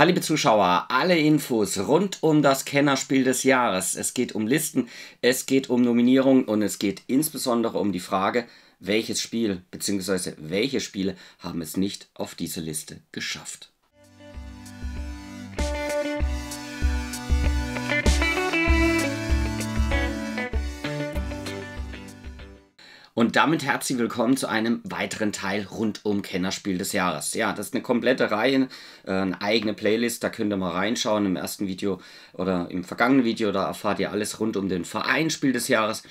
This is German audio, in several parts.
Hallo liebe Zuschauer, alle Infos rund um das Kennerspiel des Jahres. Es geht um Listen, es geht um Nominierungen und es geht insbesondere um die Frage, welches Spiel bzw. welche Spiele haben es nicht auf diese Liste geschafft. Und damit herzlich willkommen zu einem weiteren Teil rund um Kennerspiel des Jahres. Ja, das ist eine komplette Reihe, äh, eine eigene Playlist, da könnt ihr mal reinschauen im ersten Video oder im vergangenen Video, da erfahrt ihr alles rund um den Vereinspiel des Jahres.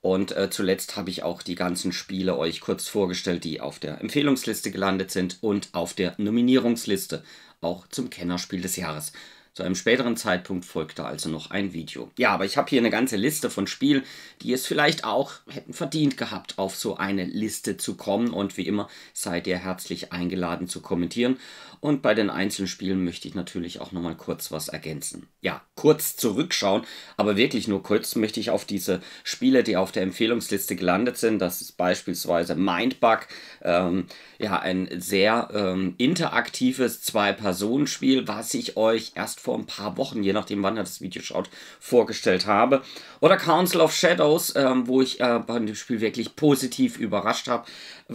Und äh, zuletzt habe ich auch die ganzen Spiele euch kurz vorgestellt, die auf der Empfehlungsliste gelandet sind und auf der Nominierungsliste, auch zum Kennerspiel des Jahres. Zu einem späteren Zeitpunkt folgte also noch ein Video. Ja, aber ich habe hier eine ganze Liste von Spielen, die es vielleicht auch hätten verdient gehabt, auf so eine Liste zu kommen. Und wie immer seid ihr herzlich eingeladen zu kommentieren. Und bei den einzelnen Spielen möchte ich natürlich auch nochmal kurz was ergänzen. Ja, kurz zurückschauen, aber wirklich nur kurz möchte ich auf diese Spiele, die auf der Empfehlungsliste gelandet sind. Das ist beispielsweise Mindbug, ähm, ja, ein sehr ähm, interaktives Zwei-Personen-Spiel, was ich euch erst vor ein paar Wochen, je nachdem wann er das Video schaut, vorgestellt habe. Oder Council of Shadows, ähm, wo ich äh, bei dem Spiel wirklich positiv überrascht habe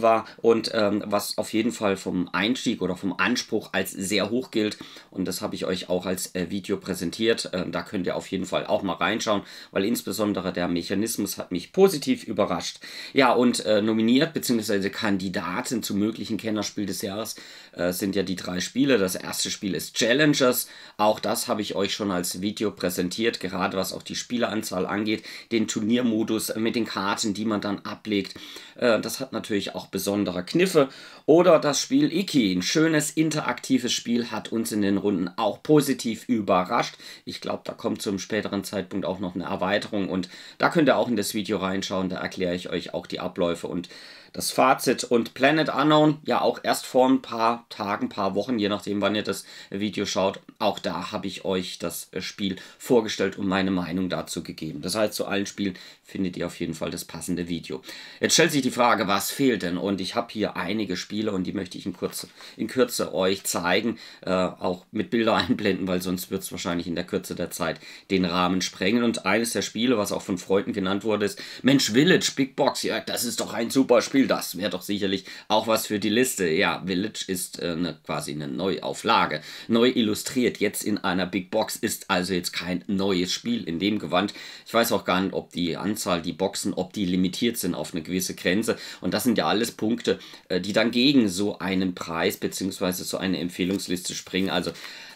war und ähm, was auf jeden Fall vom Einstieg oder vom Anspruch als sehr hoch gilt. Und das habe ich euch auch als äh, Video präsentiert. Ähm, da könnt ihr auf jeden Fall auch mal reinschauen, weil insbesondere der Mechanismus hat mich positiv überrascht. Ja, und äh, nominiert bzw. Kandidaten zum möglichen Kennerspiel des Jahres äh, sind ja die drei Spiele. Das erste Spiel ist Challengers. Auch das habe ich euch schon als Video präsentiert, gerade was auch die Spieleranzahl angeht, den Turniermodus mit den Karten, die man dann ablegt. Äh, das hat natürlich auch noch besonderer Kniffe oder das Spiel Iki, ein schönes interaktives Spiel, hat uns in den Runden auch positiv überrascht. Ich glaube, da kommt zum späteren Zeitpunkt auch noch eine Erweiterung und da könnt ihr auch in das Video reinschauen, da erkläre ich euch auch die Abläufe und das Fazit und Planet Unknown ja auch erst vor ein paar Tagen, paar Wochen, je nachdem, wann ihr das Video schaut. Auch da habe ich euch das äh, Spiel vorgestellt und meine Meinung dazu gegeben. Das heißt, zu allen Spielen findet ihr auf jeden Fall das passende Video. Jetzt stellt sich die Frage, was fehlt denn? Und ich habe hier einige Spiele und die möchte ich in Kürze, in Kürze euch zeigen, äh, auch mit Bilder einblenden, weil sonst wird es wahrscheinlich in der Kürze der Zeit den Rahmen sprengen. Und eines der Spiele, was auch von Freunden genannt wurde, ist Mensch Village Big Box. Ja, das ist doch ein super Spiel Spiel. Das wäre doch sicherlich auch was für die Liste. Ja, Village ist äh, ne, quasi eine Neuauflage. Neu illustriert, jetzt in einer Big Box, ist also jetzt kein neues Spiel in dem Gewand. Ich weiß auch gar nicht, ob die Anzahl, die Boxen, ob die limitiert sind auf eine gewisse Grenze. Und das sind ja alles Punkte, äh, die dann gegen so einen Preis bzw. so eine Empfehlungsliste springen. Also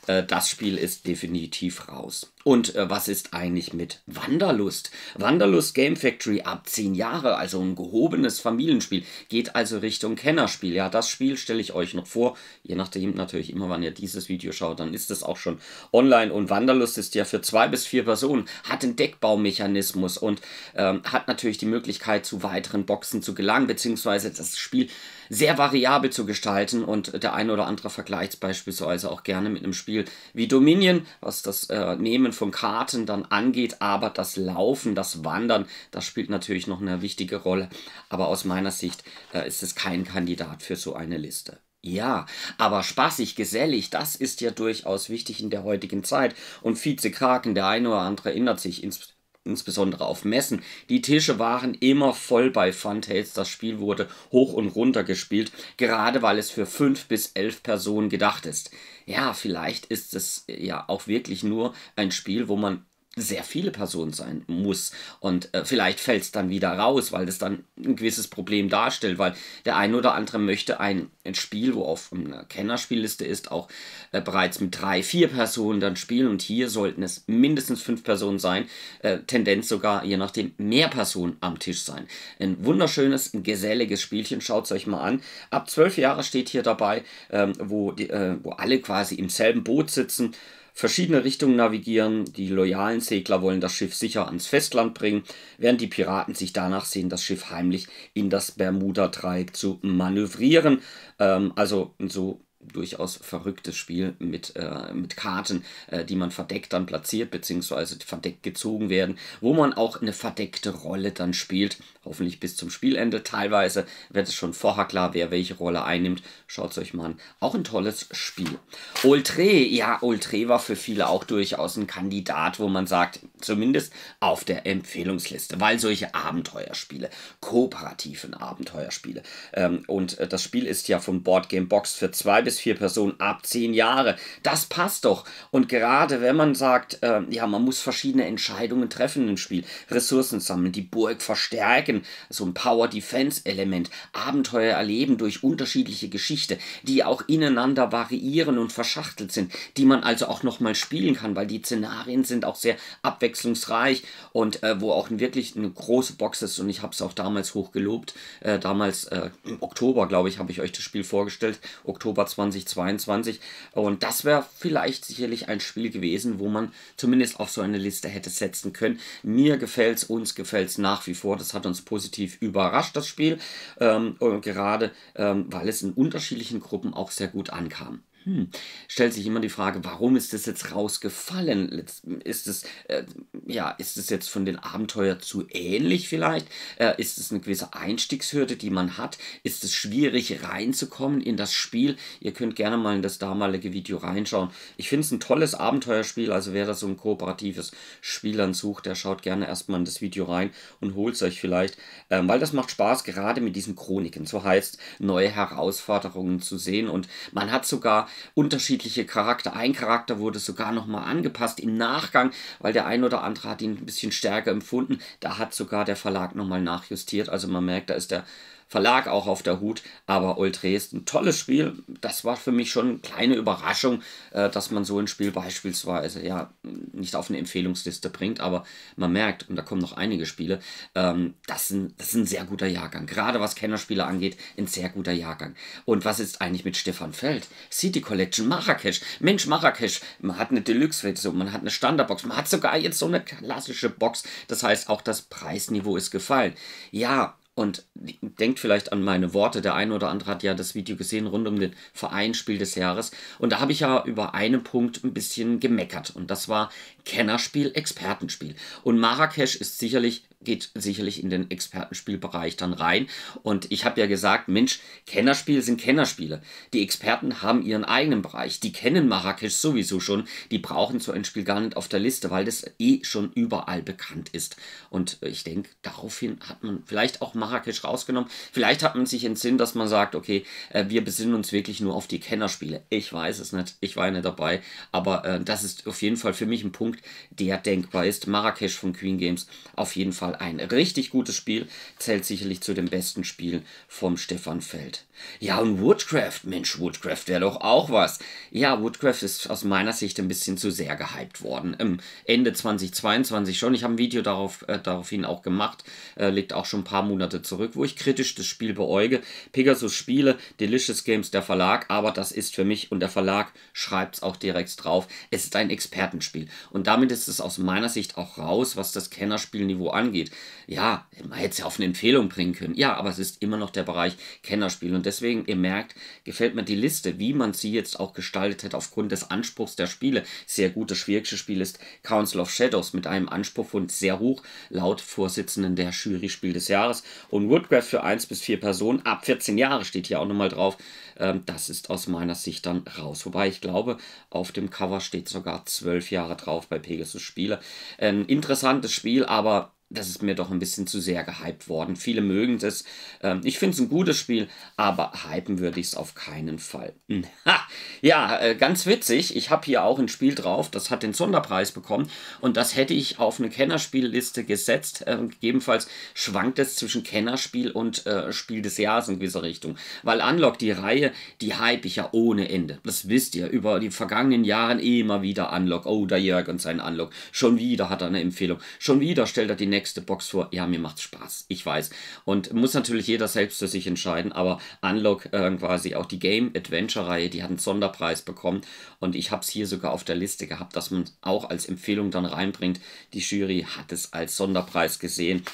äh, das Spiel ist definitiv raus. Und äh, was ist eigentlich mit Wanderlust? Wanderlust Game Factory ab 10 Jahre, also ein gehobenes Familienspiel, geht also Richtung Kennerspiel. Ja, das Spiel stelle ich euch noch vor. Je nachdem natürlich immer, wann ihr dieses Video schaut, dann ist es auch schon online. Und Wanderlust ist ja für zwei bis vier Personen, hat einen Deckbaumechanismus und ähm, hat natürlich die Möglichkeit, zu weiteren Boxen zu gelangen, beziehungsweise das Spiel sehr variabel zu gestalten und der ein oder andere vergleicht beispielsweise auch gerne mit einem Spiel wie Dominion, was das äh, Nehmen Formen von Karten dann angeht, aber das Laufen, das Wandern, das spielt natürlich noch eine wichtige Rolle. Aber aus meiner Sicht äh, ist es kein Kandidat für so eine Liste. Ja, aber spaßig, gesellig, das ist ja durchaus wichtig in der heutigen Zeit. Und Vize Kraken, der eine oder andere erinnert sich, ins insbesondere auf Messen. Die Tische waren immer voll bei Funtails. Das Spiel wurde hoch und runter gespielt, gerade weil es für fünf bis elf Personen gedacht ist. Ja, vielleicht ist es ja auch wirklich nur ein Spiel, wo man sehr viele Personen sein muss. Und äh, vielleicht fällt es dann wieder raus, weil das dann ein gewisses Problem darstellt, weil der eine oder andere möchte ein, ein Spiel, wo auf einer Kennerspielliste ist, auch äh, bereits mit drei, vier Personen dann spielen. Und hier sollten es mindestens fünf Personen sein, äh, Tendenz sogar je nachdem mehr Personen am Tisch sein. Ein wunderschönes, ein geselliges Spielchen, schaut es euch mal an. Ab zwölf Jahre steht hier dabei, ähm, wo, die, äh, wo alle quasi im selben Boot sitzen verschiedene Richtungen navigieren. Die loyalen Segler wollen das Schiff sicher ans Festland bringen, während die Piraten sich danach sehen, das Schiff heimlich in das Bermuda-Dreieck zu manövrieren. Ähm, also so durchaus verrücktes Spiel mit, äh, mit Karten, äh, die man verdeckt dann platziert, beziehungsweise verdeckt gezogen werden, wo man auch eine verdeckte Rolle dann spielt, hoffentlich bis zum Spielende. Teilweise wird es schon vorher klar, wer welche Rolle einnimmt. Schaut es euch mal an. Auch ein tolles Spiel. Oltre, ja, Oltre war für viele auch durchaus ein Kandidat, wo man sagt, zumindest auf der Empfehlungsliste, weil solche Abenteuerspiele, kooperativen Abenteuerspiele ähm, und äh, das Spiel ist ja von Board Game Box für zwei bis vier Personen ab zehn Jahre. Das passt doch. Und gerade wenn man sagt, äh, ja, man muss verschiedene Entscheidungen treffen im Spiel, Ressourcen sammeln, die Burg verstärken, so ein Power-Defense-Element, Abenteuer erleben durch unterschiedliche Geschichte, die auch ineinander variieren und verschachtelt sind, die man also auch nochmal spielen kann, weil die Szenarien sind auch sehr abwechslungsreich und äh, wo auch wirklich eine große Box ist und ich habe es auch damals hoch gelobt. Äh, damals äh, im Oktober, glaube ich, habe ich euch das Spiel vorgestellt, Oktober 2020. 2022. Und das wäre vielleicht sicherlich ein Spiel gewesen, wo man zumindest auf so eine Liste hätte setzen können. Mir gefällt es, uns gefällt es nach wie vor. Das hat uns positiv überrascht, das Spiel. Ähm, gerade ähm, weil es in unterschiedlichen Gruppen auch sehr gut ankam. Hm. Stellt sich immer die Frage, warum ist das jetzt rausgefallen? Ist es, äh, ja, ist es jetzt von den Abenteuern zu ähnlich vielleicht? Äh, ist es eine gewisse Einstiegshürde, die man hat? Ist es schwierig reinzukommen in das Spiel? Ihr könnt gerne mal in das damalige Video reinschauen. Ich finde es ein tolles Abenteuerspiel, also wer da so ein kooperatives Spiel dann sucht, der schaut gerne erstmal in das Video rein und holt es euch vielleicht, ähm, weil das macht Spaß, gerade mit diesen Chroniken. So heißt, neue Herausforderungen zu sehen und man hat sogar unterschiedliche Charakter. Ein Charakter wurde sogar nochmal angepasst im Nachgang, weil der ein oder andere hat ihn ein bisschen stärker empfunden. Da hat sogar der Verlag nochmal nachjustiert. Also man merkt, da ist der Verlag auch auf der Hut, aber Ultra ist ein tolles Spiel. Das war für mich schon eine kleine Überraschung, äh, dass man so ein Spiel beispielsweise ja nicht auf eine Empfehlungsliste bringt, aber man merkt, und da kommen noch einige Spiele, ähm, das, ist das ist ein sehr guter Jahrgang. Gerade was Kennerspiele angeht, ein sehr guter Jahrgang. Und was ist eigentlich mit Stefan Feld? City Collection, Marrakesch. Mensch, Marrakesch, man hat eine Deluxe-Version, man hat eine Standardbox, man hat sogar jetzt so eine klassische Box. Das heißt, auch das Preisniveau ist gefallen. Ja, und denkt vielleicht an meine Worte. Der eine oder andere hat ja das Video gesehen rund um den Vereinsspiel des Jahres. Und da habe ich ja über einen Punkt ein bisschen gemeckert. Und das war Kennerspiel, Expertenspiel. Und Marrakesch ist sicherlich, geht sicherlich in den Expertenspielbereich dann rein. Und ich habe ja gesagt, Mensch, Kennerspiele sind Kennerspiele. Die Experten haben ihren eigenen Bereich. Die kennen Marrakesch sowieso schon. Die brauchen so ein Spiel gar nicht auf der Liste, weil das eh schon überall bekannt ist. Und ich denke, daraufhin hat man vielleicht auch Marrakesch rausgenommen. Vielleicht hat man sich entsinnt, dass man sagt, okay, äh, wir besinnen uns wirklich nur auf die Kennerspiele. Ich weiß es nicht. Ich war ja nicht dabei. Aber äh, das ist auf jeden Fall für mich ein Punkt, der denkbar ist. Marrakesch von Queen Games, auf jeden Fall ein richtig gutes Spiel, zählt sicherlich zu dem besten Spiel vom Stefan Feld. Ja, und Woodcraft, Mensch, Woodcraft wäre doch auch was. Ja, Woodcraft ist aus meiner Sicht ein bisschen zu sehr gehypt worden. Ähm, Ende 2022 schon. Ich habe ein Video darauf, äh, daraufhin auch gemacht, äh, liegt auch schon ein paar Monate zurück, wo ich kritisch das Spiel beäuge. Pegasus Spiele, Delicious Games, der Verlag, aber das ist für mich und der Verlag schreibt es auch direkt drauf. Es ist ein Expertenspiel. Und und damit ist es aus meiner Sicht auch raus, was das Kennerspielniveau angeht. Ja, man hätte es ja auf eine Empfehlung bringen können. Ja, aber es ist immer noch der Bereich Kennerspiel. Und deswegen, ihr merkt, gefällt mir die Liste, wie man sie jetzt auch gestaltet hat, aufgrund des Anspruchs der Spiele. Sehr gutes, das schwierigste Spiel ist Council of Shadows mit einem Anspruch von sehr hoch, laut Vorsitzenden der Jury Spiel des Jahres. Und Woodcraft für 1 bis 4 Personen ab 14 Jahre steht hier auch nochmal drauf. Ähm, das ist aus meiner Sicht dann raus. Wobei ich glaube, auf dem Cover steht sogar zwölf Jahre drauf bei Pegasus Spiele. Ein ähm, interessantes Spiel, aber das ist mir doch ein bisschen zu sehr gehypt worden. Viele mögen es. Ähm, ich finde es ein gutes Spiel, aber hypen würde ich es auf keinen Fall. Hm, ja, äh, ganz witzig. Ich habe hier auch ein Spiel drauf, das hat den Sonderpreis bekommen. Und das hätte ich auf eine Kennerspielliste gesetzt. Äh, gegebenenfalls schwankt es zwischen Kennerspiel und äh, Spiel des Jahres in gewisser Richtung. Weil Unlock, die Reihe, die hype ich ja ohne Ende. Das wisst ihr. Über die vergangenen Jahre immer wieder Unlock. Oh, der Jörg und sein Unlock. Schon wieder hat er eine Empfehlung. Schon wieder stellt er die nächste nächste Box vor. Ja, mir macht Spaß, ich weiß. Und muss natürlich jeder selbst für sich entscheiden, aber Unlock äh, quasi auch die Game Adventure Reihe, die hat einen Sonderpreis bekommen und ich habe es hier sogar auf der Liste gehabt, dass man auch als Empfehlung dann reinbringt. Die Jury hat es als Sonderpreis gesehen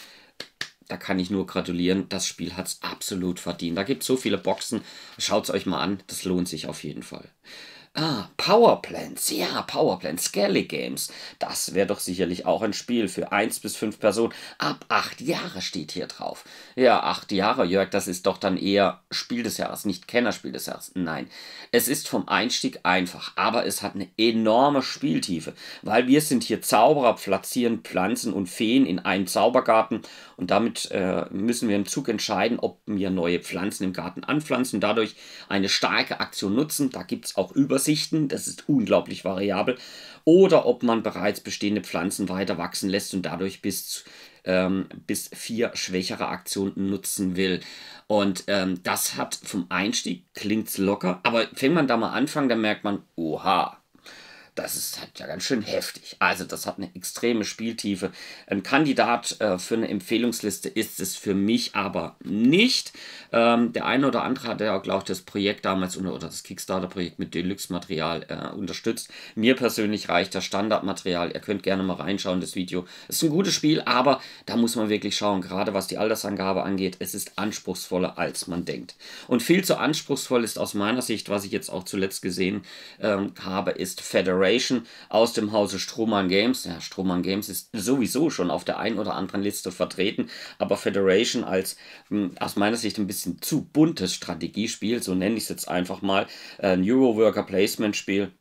da kann ich nur gratulieren. Das Spiel hat es absolut verdient. Da gibt es so viele Boxen. Schaut es euch mal an. Das lohnt sich auf jeden Fall. Ah, Powerplants. Ja, Powerplants. Skelly Games. Das wäre doch sicherlich auch ein Spiel für 1 bis 5 Personen. Ab 8 Jahre steht hier drauf. Ja, 8 Jahre, Jörg, das ist doch dann eher Spiel des Jahres, nicht Kennerspiel des Jahres. Nein. Es ist vom Einstieg einfach, aber es hat eine enorme Spieltiefe, weil wir sind hier Zauberer, platzieren Pflanzen und Feen in einem Zaubergarten und damit äh, müssen wir im Zug entscheiden, ob wir neue Pflanzen im Garten anpflanzen dadurch eine starke Aktion nutzen. Da gibt es auch Übersichten, das ist unglaublich variabel. Oder ob man bereits bestehende Pflanzen weiter wachsen lässt und dadurch bis, ähm, bis vier schwächere Aktionen nutzen will. Und ähm, das hat vom Einstieg, klingt locker, aber fängt man da mal anfängt, dann merkt man, oha, das ist halt ja ganz schön heftig. Also das hat eine extreme Spieltiefe. Ein Kandidat äh, für eine Empfehlungsliste ist es für mich aber nicht. Ähm, der eine oder andere hat ja, glaube ich, das Projekt damals oder, oder das Kickstarter-Projekt mit Deluxe-Material äh, unterstützt. Mir persönlich reicht das Standardmaterial. Ihr könnt gerne mal reinschauen, das Video. Es Ist ein gutes Spiel, aber da muss man wirklich schauen, gerade was die Altersangabe angeht. Es ist anspruchsvoller, als man denkt. Und viel zu anspruchsvoll ist aus meiner Sicht, was ich jetzt auch zuletzt gesehen ähm, habe, ist Federation Corporation aus dem Hause Strohmann Games. Ja, Strohmann Games ist sowieso schon auf der einen oder anderen Liste vertreten, aber Federation als mh, hm, aus meiner Sicht ein bisschen zu buntes Strategiespiel, so nenne ich es jetzt einfach mal, äh, ein Euroworker Placement Spiel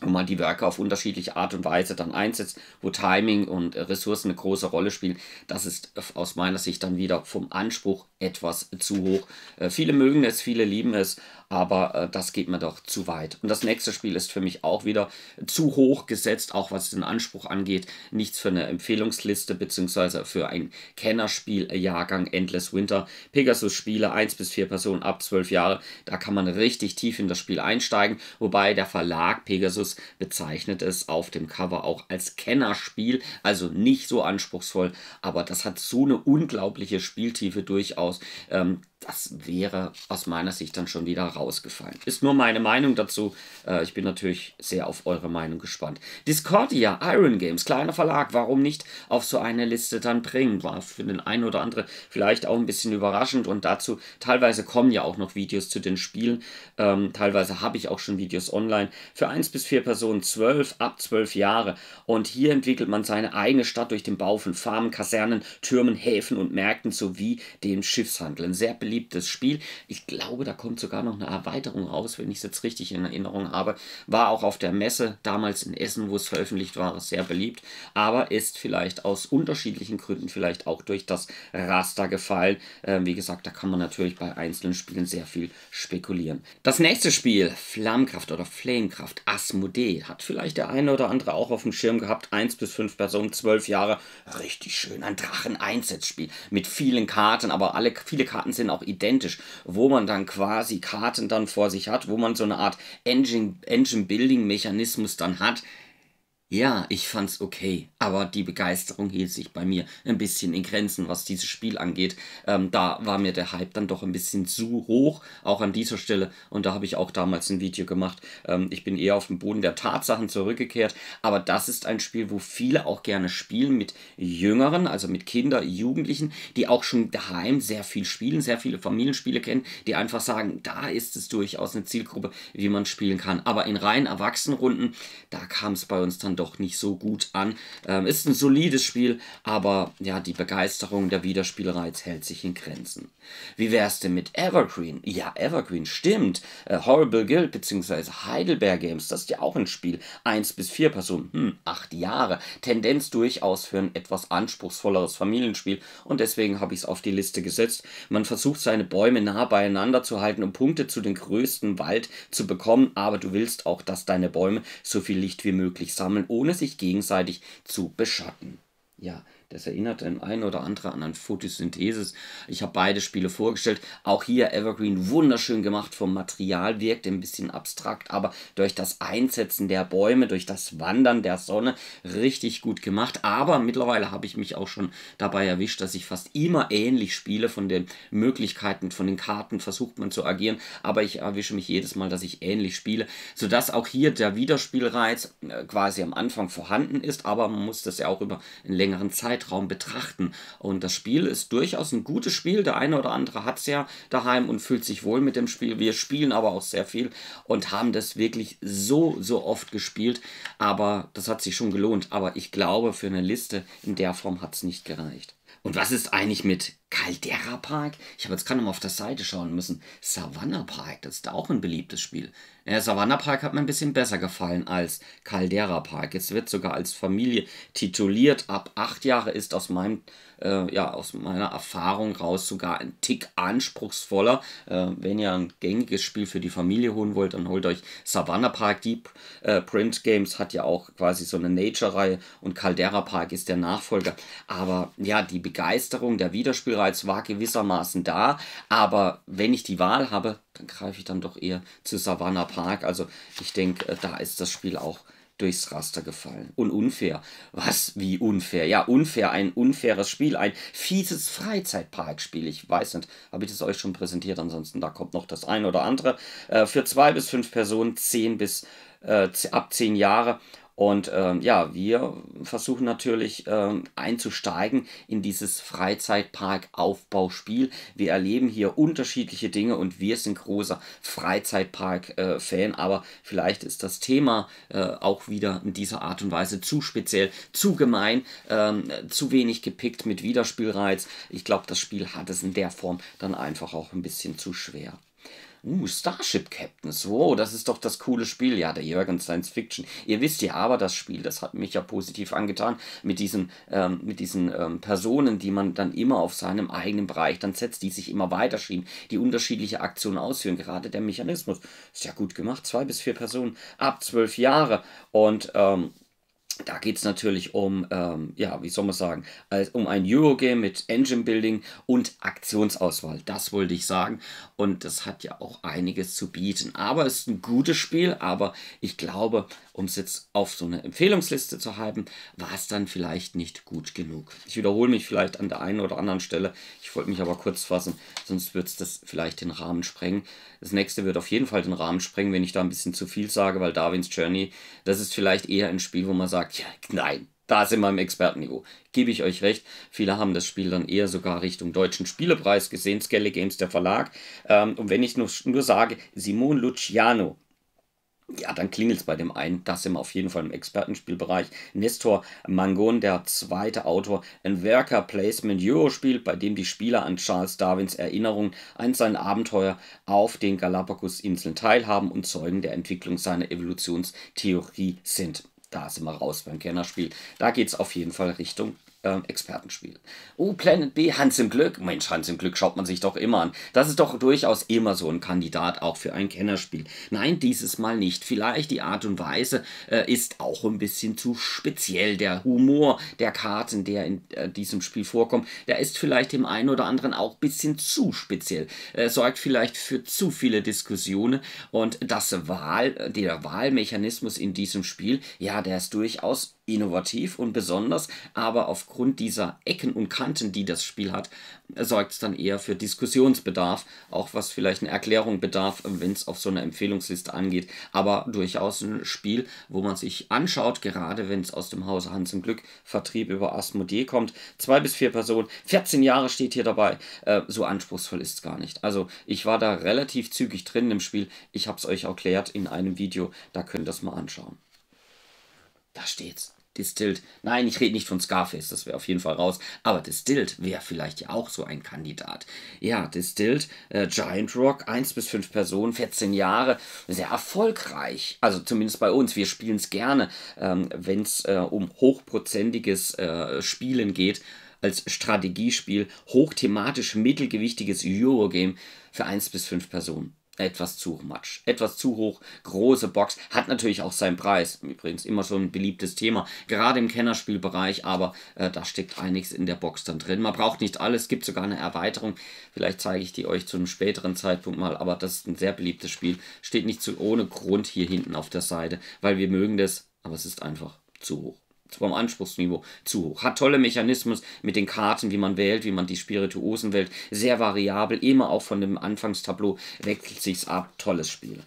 wo man die Werke auf unterschiedliche Art und Weise dann einsetzt, wo Timing und äh, Ressourcen eine große Rolle spielen. Das ist aus meiner Sicht dann wieder vom Anspruch etwas zu hoch. Äh, viele mögen es, viele lieben es, aber äh, das geht mir doch zu weit. Und das nächste Spiel ist für mich auch wieder zu hoch gesetzt, auch was den Anspruch angeht. Nichts für eine Empfehlungsliste bzw. für ein Kennerspiel-Jahrgang Endless Winter. Pegasus Spiele 1 bis 4 Personen ab 12 Jahre, da kann man richtig tief in das Spiel einsteigen, wobei der Verlag Pegasus bezeichnet es auf dem Cover auch als Kennerspiel, also nicht so anspruchsvoll, aber das hat so eine unglaubliche Spieltiefe durchaus Um. das wäre aus meiner Sicht dann schon wieder rausgefallen. Ist nur meine Meinung dazu. Äh, ich bin natürlich sehr auf eure Meinung gespannt. Discordia, Iron Games, kleiner Verlag, warum nicht auf so eine Liste dann bringen? War für den einen oder anderen vielleicht auch ein bisschen überraschend und dazu teilweise kommen ja auch noch Videos zu den Spielen. Ähm, teilweise habe ich auch schon Videos online. Für 1 bis 4 Personen 12 ab 12 Jahre. Und hier entwickelt man seine eigene Stadt durch den Bau von Farmen, Kasernen, Türmen, Häfen und Märkten sowie dem Schiffshandel. sehr beliebt beliebtes Spiel. Ich glaube, da kommt sogar noch eine Erweiterung raus, wenn ich es jetzt richtig in Erinnerung habe. War auch auf der Messe damals in Essen, wo es veröffentlicht war, sehr beliebt, aber ist vielleicht aus unterschiedlichen Gründen vielleicht auch durch das Raster gefallen. Ähm, wie gesagt, da kann man natürlich bei einzelnen Spielen sehr viel spekulieren. Das nächste Spiel, Flammkraft oder Flamekraft, Asmodee, hat vielleicht der eine oder andere auch auf dem Schirm gehabt. Eins bis fünf Personen, zwölf Jahre, richtig schön, ein Drachen-Einsatzspiel mit vielen Karten, aber alle, viele Karten sind auch auch identisch, wo man dann quasi Karten dann vor sich hat, wo man so eine Art Engine-Building-Mechanismus dann hat, ja, ich fand's okay, aber die Begeisterung hielt sich bei mir ein bisschen in Grenzen, was dieses Spiel angeht. Ähm, da war mir der Hype dann doch ein bisschen zu hoch, auch an dieser Stelle. Und da habe ich auch damals ein Video gemacht. Ähm, ich bin eher auf den Boden der Tatsachen zurückgekehrt. Aber das ist ein Spiel, wo viele auch gerne spielen mit Jüngeren, also mit Kindern, Jugendlichen, die auch schon daheim sehr viel spielen, sehr viele Familienspiele kennen, die einfach sagen, da ist es durchaus eine Zielgruppe, wie man spielen kann. Aber in rein Erwachsenenrunden, da kam es bei uns dann doch doch nicht so gut an. Ähm, ist ein solides Spiel, aber ja, die Begeisterung der Wiederspielreiz hält sich in Grenzen. Wie wär's denn mit Evergreen? Ja, Evergreen, stimmt. Äh, Horrible Guild bzw. Heidelberg Games, das ist ja auch ein Spiel. 1 bis 4 Personen, hm, 8 Jahre. Tendenz durchaus für ein etwas anspruchsvolleres Familienspiel und deswegen habe ich es auf die Liste gesetzt. Man versucht seine Bäume nah beieinander zu halten, um Punkte zu den größten Wald zu bekommen, aber du willst auch, dass deine Bäume so viel Licht wie möglich sammeln ohne sich gegenseitig zu beschatten. Ja, das erinnert im einen oder andere an ein Photosynthesis. Ich habe beide Spiele vorgestellt. Auch hier Evergreen wunderschön gemacht vom Material, wirkt ein bisschen abstrakt, aber durch das Einsetzen der Bäume, durch das Wandern der Sonne richtig gut gemacht. Aber mittlerweile habe ich mich auch schon dabei erwischt, dass ich fast immer ähnlich spiele von den Möglichkeiten, von den Karten versucht man zu agieren, aber ich erwische mich jedes Mal, dass ich ähnlich spiele, sodass auch hier der Wiederspielreiz äh, quasi am Anfang vorhanden ist, aber man muss das ja auch über einen längeren Zeitraum Zeitraum betrachten. Und das Spiel ist durchaus ein gutes Spiel. Der eine oder andere hat es ja daheim und fühlt sich wohl mit dem Spiel. Wir spielen aber auch sehr viel und haben das wirklich so, so oft gespielt. Aber das hat sich schon gelohnt. Aber ich glaube, für eine Liste in der Form hat es nicht gereicht. Und was ist eigentlich mit Caldera Park. Ich habe jetzt gerade mal auf der Seite schauen müssen. Savannah Park, das ist auch ein beliebtes Spiel. Ja, Savannah Park hat mir ein bisschen besser gefallen als Caldera Park. Es wird sogar als Familie tituliert. Ab acht Jahre ist aus, meinem, äh, ja, aus meiner Erfahrung raus sogar ein Tick anspruchsvoller. Äh, wenn ihr ein gängiges Spiel für die Familie holen wollt, dann holt euch Savannah Park. Die äh, Print Games hat ja auch quasi so eine Nature-Reihe und Caldera Park ist der Nachfolger. Aber ja, die Begeisterung der Wiederspielreihe Anreiz war gewissermaßen da, aber wenn ich die Wahl habe, dann greife ich dann doch eher zu Savannah Park. Also ich denke, äh, da ist das Spiel auch durchs Raster gefallen. Und unfair. Was? Wie unfair? Ja, unfair. Ein unfaires Spiel. Ein fieses Freizeitparkspiel. Ich weiß nicht, habe ich das euch schon präsentiert? Ansonsten, da kommt noch das ein oder andere. Äh, für zwei bis fünf Personen, zehn bis äh, ab zehn Jahre. Und ähm, ja, wir versuchen natürlich ähm, einzusteigen in dieses Freizeitpark-Aufbauspiel. Wir erleben hier unterschiedliche Dinge und wir sind großer Freizeitpark-Fan, aber vielleicht ist das Thema äh, auch wieder in dieser Art und Weise zu speziell, zu gemein, ähm, zu wenig gepickt mit Widerspielreiz. Ich glaube, das Spiel hat es in der Form dann einfach auch ein bisschen zu schwer. Uh, Starship Captains. Wow, das ist doch das coole Spiel. Ja, der Jürgen Science Fiction. Ihr wisst ja aber das Spiel, das hat mich ja positiv angetan, mit diesen, ähm, mit diesen ähm, Personen, die man dann immer auf seinem eigenen Bereich dann setzt, die sich immer weiterschieben, die unterschiedliche Aktionen ausführen. Gerade der Mechanismus ist ja gut gemacht. Zwei bis vier Personen ab zwölf Jahre. Und ähm, da geht es natürlich um, ähm, ja, wie soll man sagen, um ein Eurogame mit Engine Building und Aktionsauswahl. Das wollte ich sagen. Und das hat ja auch einiges zu bieten. Aber es ist ein gutes Spiel. Aber ich glaube, um es jetzt auf so eine Empfehlungsliste zu halten, war es dann vielleicht nicht gut genug. Ich wiederhole mich vielleicht an der einen oder anderen Stelle. Ich wollte mich aber kurz fassen, sonst wird es das vielleicht den Rahmen sprengen. Das nächste wird auf jeden Fall den Rahmen sprengen, wenn ich da ein bisschen zu viel sage, weil Darwins Journey, das ist vielleicht eher ein Spiel, wo man sagt, ja, nein, da sind wir im Expertenniveau. Gebe ich euch recht. Viele haben das Spiel dann eher sogar Richtung deutschen Spielepreis gesehen. Skelly Games, der Verlag. Ähm, und wenn ich nur, nur sage, Simon Luciano, ja, dann klingelt es bei dem einen. Da sind wir auf jeden Fall im Expertenspielbereich. Nestor Mangon, der zweite Autor, ein Worker Placement Euro-Spiel, bei dem die Spieler an Charles Darwins Erinnerung an sein Abenteuer auf den Galapagos-Inseln teilhaben und Zeugen der Entwicklung seiner Evolutionstheorie sind da sind wir raus beim Kennerspiel. Da geht es auf jeden Fall Richtung ähm, Expertenspiel. Oh, Planet B, Hans im Glück. Mensch, Hans im Glück schaut man sich doch immer an. Das ist doch durchaus immer so ein Kandidat auch für ein Kennerspiel. Nein, dieses Mal nicht. Vielleicht die Art und Weise äh, ist auch ein bisschen zu speziell. Der Humor der Karten, der in äh, diesem Spiel vorkommt, der ist vielleicht dem einen oder anderen auch ein bisschen zu speziell. Äh, sorgt vielleicht für zu viele Diskussionen und das Wahl, äh, der Wahlmechanismus in diesem Spiel, ja, der ist durchaus innovativ und besonders, aber aufgrund dieser Ecken und Kanten, die das Spiel hat, sorgt es dann eher für Diskussionsbedarf, auch was vielleicht eine Erklärung bedarf, wenn es auf so einer Empfehlungsliste angeht, aber durchaus ein Spiel, wo man sich anschaut, gerade wenn es aus dem Hause Hans im Glück Vertrieb über Asmodee kommt, zwei bis vier Personen, 14 Jahre steht hier dabei, äh, so anspruchsvoll ist es gar nicht. Also ich war da relativ zügig drin im Spiel, ich habe es euch erklärt in einem Video, da könnt ihr das mal anschauen. Da steht's. Distilled. Nein, ich rede nicht von Scarface, das wäre auf jeden Fall raus. Aber Distilled wäre vielleicht ja auch so ein Kandidat. Ja, Distilled, äh, Giant Rock, 1 bis 5 Personen, 14 Jahre, sehr erfolgreich. Also zumindest bei uns, wir spielen es gerne, ähm, wenn es äh, um hochprozentiges äh, Spielen geht, als Strategiespiel, hochthematisch mittelgewichtiges Eurogame für 1 bis 5 Personen etwas zu much, etwas zu hoch. Große Box hat natürlich auch seinen Preis. Übrigens immer so ein beliebtes Thema, gerade im Kennerspielbereich, aber äh, da steckt einiges in der Box dann drin. Man braucht nicht alles, gibt sogar eine Erweiterung. Vielleicht zeige ich die euch zu einem späteren Zeitpunkt mal, aber das ist ein sehr beliebtes Spiel. Steht nicht zu, ohne Grund hier hinten auf der Seite, weil wir mögen das, aber es ist einfach zu hoch vom Anspruchsniveau zu hoch. Hat tolle Mechanismen mit den Karten, wie man wählt, wie man die Spirituosen wählt. Sehr variabel, immer auch von dem Anfangstableau wechselt sich's ab. Tolles Spiel.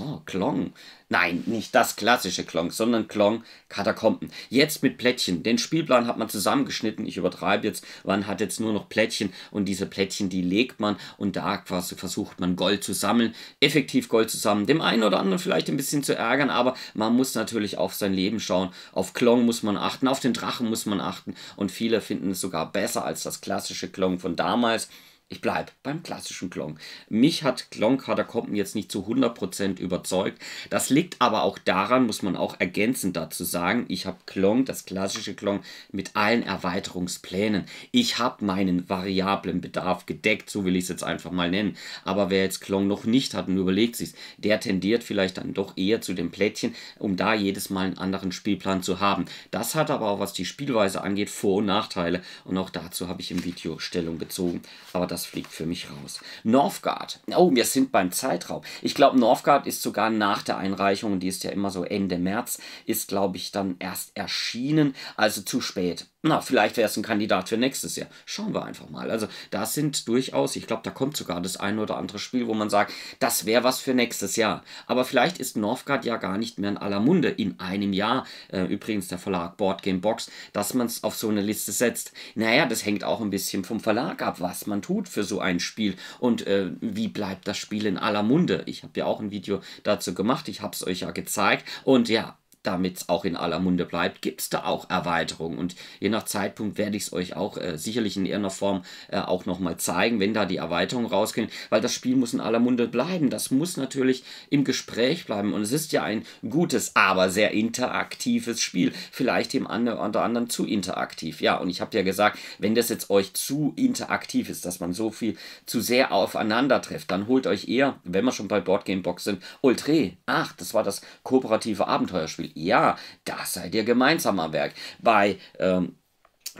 Oh, Klong. Nein, nicht das klassische Klong, sondern Klong Katakomben. Jetzt mit Plättchen. Den Spielplan hat man zusammengeschnitten. Ich übertreibe jetzt. Man hat jetzt nur noch Plättchen und diese Plättchen, die legt man und da quasi versucht man Gold zu sammeln. Effektiv Gold zu sammeln. Dem einen oder anderen vielleicht ein bisschen zu ärgern, aber man muss natürlich auf sein Leben schauen. Auf Klong muss man achten, auf den Drachen muss man achten und viele finden es sogar besser als das klassische Klong von damals ich bleibe beim klassischen Klonk. Mich hat Klonkader Kompen jetzt nicht zu 100% überzeugt. Das liegt aber auch daran, muss man auch ergänzend dazu sagen, ich habe Klonk, das klassische Klonk, mit allen Erweiterungsplänen. Ich habe meinen variablen Bedarf gedeckt, so will ich es jetzt einfach mal nennen. Aber wer jetzt Klonk noch nicht hat und überlegt sich der tendiert vielleicht dann doch eher zu den Plättchen, um da jedes Mal einen anderen Spielplan zu haben. Das hat aber auch, was die Spielweise angeht, Vor- und Nachteile. Und auch dazu habe ich im Video Stellung bezogen. Aber das das fliegt für mich raus. Northgard. Oh, wir sind beim Zeitraum. Ich glaube, Northgard ist sogar nach der Einreichung, die ist ja immer so Ende März, ist, glaube ich, dann erst erschienen. Also zu spät. Na, vielleicht wäre es ein Kandidat für nächstes Jahr. Schauen wir einfach mal. Also, das sind durchaus, ich glaube, da kommt sogar das ein oder andere Spiel, wo man sagt, das wäre was für nächstes Jahr. Aber vielleicht ist Northgard ja gar nicht mehr in aller Munde in einem Jahr. Äh, übrigens der Verlag Board Game Box, dass man es auf so eine Liste setzt. Naja, das hängt auch ein bisschen vom Verlag ab, was man tut für so ein Spiel und äh, wie bleibt das Spiel in aller Munde. Ich habe ja auch ein Video dazu gemacht, ich habe es euch ja gezeigt und ja, damit es auch in aller Munde bleibt, gibt es da auch Erweiterungen. Und je nach Zeitpunkt werde ich es euch auch äh, sicherlich in irgendeiner Form äh, auch nochmal zeigen, wenn da die Erweiterungen rausgehen, weil das Spiel muss in aller Munde bleiben. Das muss natürlich im Gespräch bleiben. Und es ist ja ein gutes, aber sehr interaktives Spiel. Vielleicht dem anderen unter anderem zu interaktiv. Ja, und ich habe ja gesagt, wenn das jetzt euch zu interaktiv ist, dass man so viel zu sehr aufeinander trifft, dann holt euch eher, wenn wir schon bei Boardgamebox sind, Oltre. Ach, das war das kooperative Abenteuerspiel. Ja, das seid ihr gemeinsam am Werk. Bei ähm,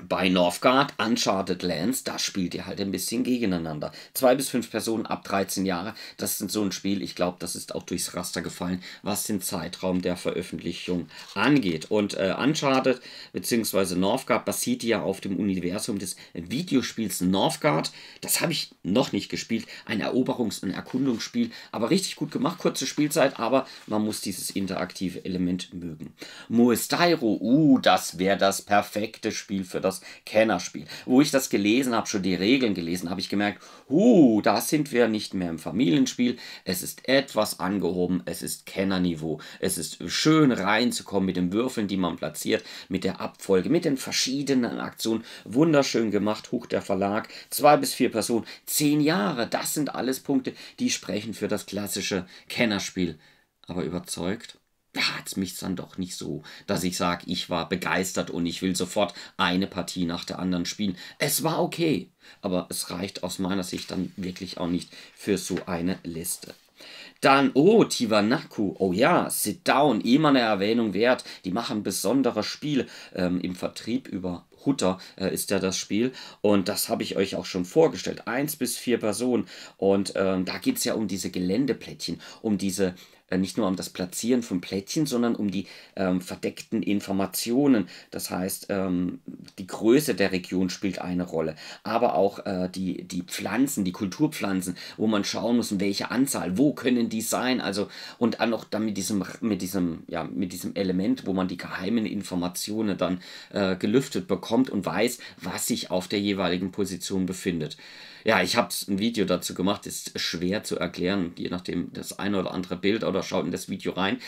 bei Northgard, Uncharted Lands, da spielt ihr halt ein bisschen gegeneinander. Zwei bis fünf Personen ab 13 Jahre, das ist so ein Spiel, ich glaube, das ist auch durchs Raster gefallen, was den Zeitraum der Veröffentlichung angeht. Und äh, Uncharted bzw. Northgard basiert ja auf dem Universum des Videospiels Northgard. Das habe ich noch nicht gespielt, ein Eroberungs- und Erkundungsspiel, aber richtig gut gemacht, kurze Spielzeit, aber man muss dieses interaktive Element mögen. Moestairo, uh, das wäre das perfekte Spiel für das das Kennerspiel. Wo ich das gelesen habe, schon die Regeln gelesen, habe ich gemerkt, huh, da sind wir nicht mehr im Familienspiel. Es ist etwas angehoben, es ist Kennerniveau. Es ist schön reinzukommen mit den Würfeln, die man platziert, mit der Abfolge, mit den verschiedenen Aktionen. Wunderschön gemacht, Huch der Verlag. Zwei bis vier Personen, zehn Jahre, das sind alles Punkte, die sprechen für das klassische Kennerspiel. Aber überzeugt hat es mich dann doch nicht so, dass ich sage, ich war begeistert und ich will sofort eine Partie nach der anderen spielen. Es war okay, aber es reicht aus meiner Sicht dann wirklich auch nicht für so eine Liste. Dann, oh, Tiwanaku, oh ja, Sit Down, immer eine Erwähnung wert. Die machen besonderes Spiel ähm, im Vertrieb über Hutter äh, ist ja das Spiel. Und das habe ich euch auch schon vorgestellt. Eins bis vier Personen. Und ähm, da geht es ja um diese Geländeplättchen, um diese äh, nicht nur um das Platzieren von Plättchen, sondern um die ähm, verdeckten Informationen. Das heißt, ähm, die Größe der Region spielt eine Rolle, aber auch äh, die, die Pflanzen, die Kulturpflanzen, wo man schauen muss, welche Anzahl, wo können die sein. Also und dann noch dann mit diesem mit diesem ja mit diesem Element, wo man die geheimen Informationen dann äh, gelüftet bekommt und weiß, was sich auf der jeweiligen Position befindet. Ja, ich habe ein Video dazu gemacht, ist schwer zu erklären, je nachdem das eine oder andere Bild oder schaut in das Video rein.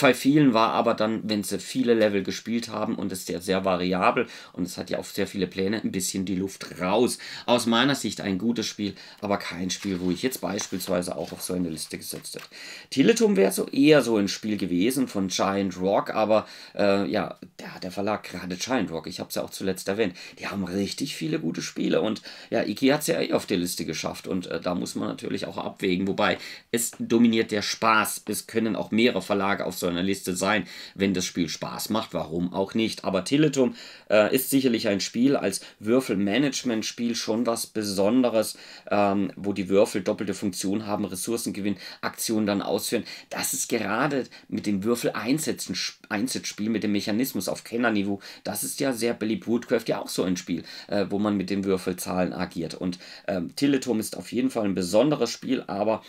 Bei vielen war aber dann, wenn sie viele Level gespielt haben und es ist ja sehr variabel und es hat ja auch sehr viele Pläne, ein bisschen die Luft raus. Aus meiner Sicht ein gutes Spiel, aber kein Spiel, wo ich jetzt beispielsweise auch auf so eine Liste gesetzt hätte. Teletum wäre so eher so ein Spiel gewesen von Giant Rock, aber äh, ja, der, der Verlag, gerade Giant Rock, ich habe es ja auch zuletzt erwähnt, die haben richtig viele gute Spiele und ja, Iki hat es ja eh oft der Liste geschafft. Und äh, da muss man natürlich auch abwägen. Wobei es dominiert der Spaß. Es können auch mehrere Verlage auf so einer Liste sein, wenn das Spiel Spaß macht. Warum auch nicht? Aber Teletum äh, ist sicherlich ein Spiel als Würfelmanagement-Spiel schon was Besonderes, ähm, wo die Würfel doppelte Funktion haben, Ressourcengewinn, Aktionen dann ausführen. Das ist gerade mit dem Würfel einsetzen, Einsatzspiel, mit dem Mechanismus auf Kennerniveau, das ist ja sehr Billy Woodcraft ja auch so ein Spiel, äh, wo man mit den Würfelzahlen agiert. Und ähm, Teletom ist auf jeden Fall ein besonderes Spiel, aber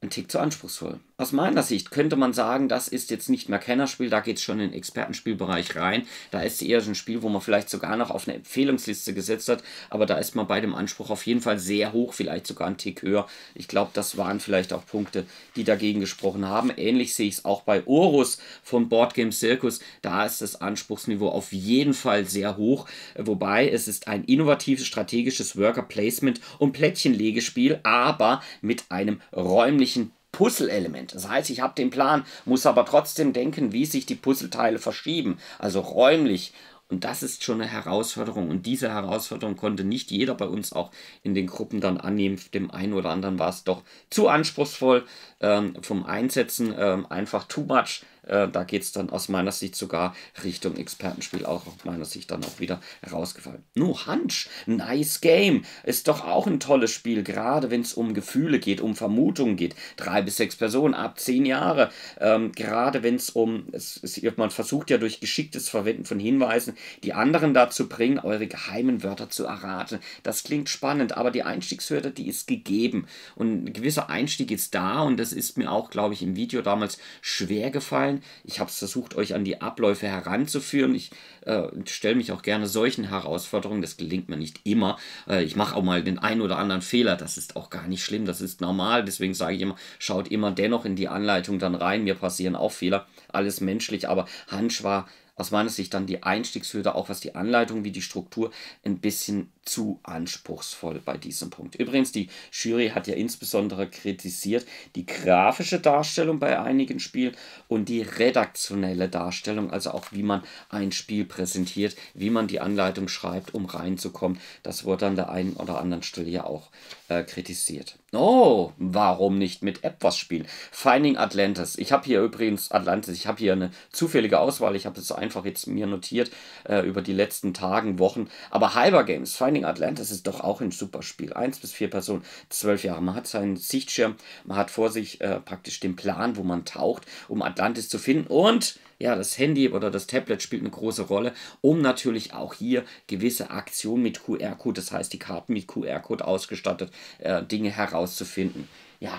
ein Tick zu anspruchsvoll. Aus meiner Sicht könnte man sagen, das ist jetzt nicht mehr Kennerspiel, da geht es schon in den Expertenspielbereich rein. Da ist eher ein Spiel, wo man vielleicht sogar noch auf eine Empfehlungsliste gesetzt hat, aber da ist man bei dem Anspruch auf jeden Fall sehr hoch, vielleicht sogar einen Tick höher. Ich glaube, das waren vielleicht auch Punkte, die dagegen gesprochen haben. Ähnlich sehe ich es auch bei Orus von Board Game Circus. Da ist das Anspruchsniveau auf jeden Fall sehr hoch, wobei es ist ein innovatives strategisches Worker Placement und Plättchenlegespiel, aber mit einem räumlichen nämlich ein Puzzle-Element. Das heißt, ich habe den Plan, muss aber trotzdem denken, wie sich die Puzzleteile verschieben, also räumlich. Und das ist schon eine Herausforderung. Und diese Herausforderung konnte nicht jeder bei uns auch in den Gruppen dann annehmen. Dem einen oder anderen war es doch zu anspruchsvoll ähm, vom Einsetzen, ähm, einfach too much. Äh, da geht es dann aus meiner Sicht sogar Richtung Expertenspiel, auch aus meiner Sicht dann auch wieder herausgefallen. Nu, Hunch, nice game. Ist doch auch ein tolles Spiel, gerade wenn es um Gefühle geht, um Vermutungen geht. Drei bis sechs Personen ab zehn Jahre. Ähm, gerade wenn es um, es, es, man versucht ja durch geschicktes Verwenden von Hinweisen, die anderen dazu bringen, eure geheimen Wörter zu erraten. Das klingt spannend, aber die Einstiegshürde, die ist gegeben. Und ein gewisser Einstieg ist da und das ist mir auch, glaube ich, im Video damals schwer gefallen ich habe es versucht, euch an die Abläufe heranzuführen. Ich äh, stelle mich auch gerne solchen Herausforderungen. Das gelingt mir nicht immer. Äh, ich mache auch mal den einen oder anderen Fehler. Das ist auch gar nicht schlimm. Das ist normal. Deswegen sage ich immer, schaut immer dennoch in die Anleitung dann rein. Mir passieren auch Fehler. Alles menschlich, aber Hansch war aus meiner Sicht dann die Einstiegshürde, auch was die Anleitung wie die Struktur, ein bisschen zu anspruchsvoll bei diesem Punkt. Übrigens, die Jury hat ja insbesondere kritisiert die grafische Darstellung bei einigen Spielen und die redaktionelle Darstellung, also auch wie man ein Spiel präsentiert, wie man die Anleitung schreibt, um reinzukommen. Das wurde an der einen oder anderen Stelle ja auch äh, kritisiert. Oh, warum nicht mit etwas spielen? Finding Atlantis. Ich habe hier übrigens Atlantis, ich habe hier eine zufällige Auswahl. Ich habe es einfach jetzt mir notiert äh, über die letzten Tagen, Wochen. Aber Hyper Games, Finding Atlantis ist doch auch ein super Spiel. Eins bis vier Personen, zwölf Jahre. Man hat seinen Sichtschirm, man hat vor sich äh, praktisch den Plan, wo man taucht, um Atlantis zu finden. Und ja, das Handy oder das Tablet spielt eine große Rolle, um natürlich auch hier gewisse Aktionen mit QR-Code, das heißt die Karten mit QR-Code ausgestattet, äh, Dinge herauszufinden. Ja,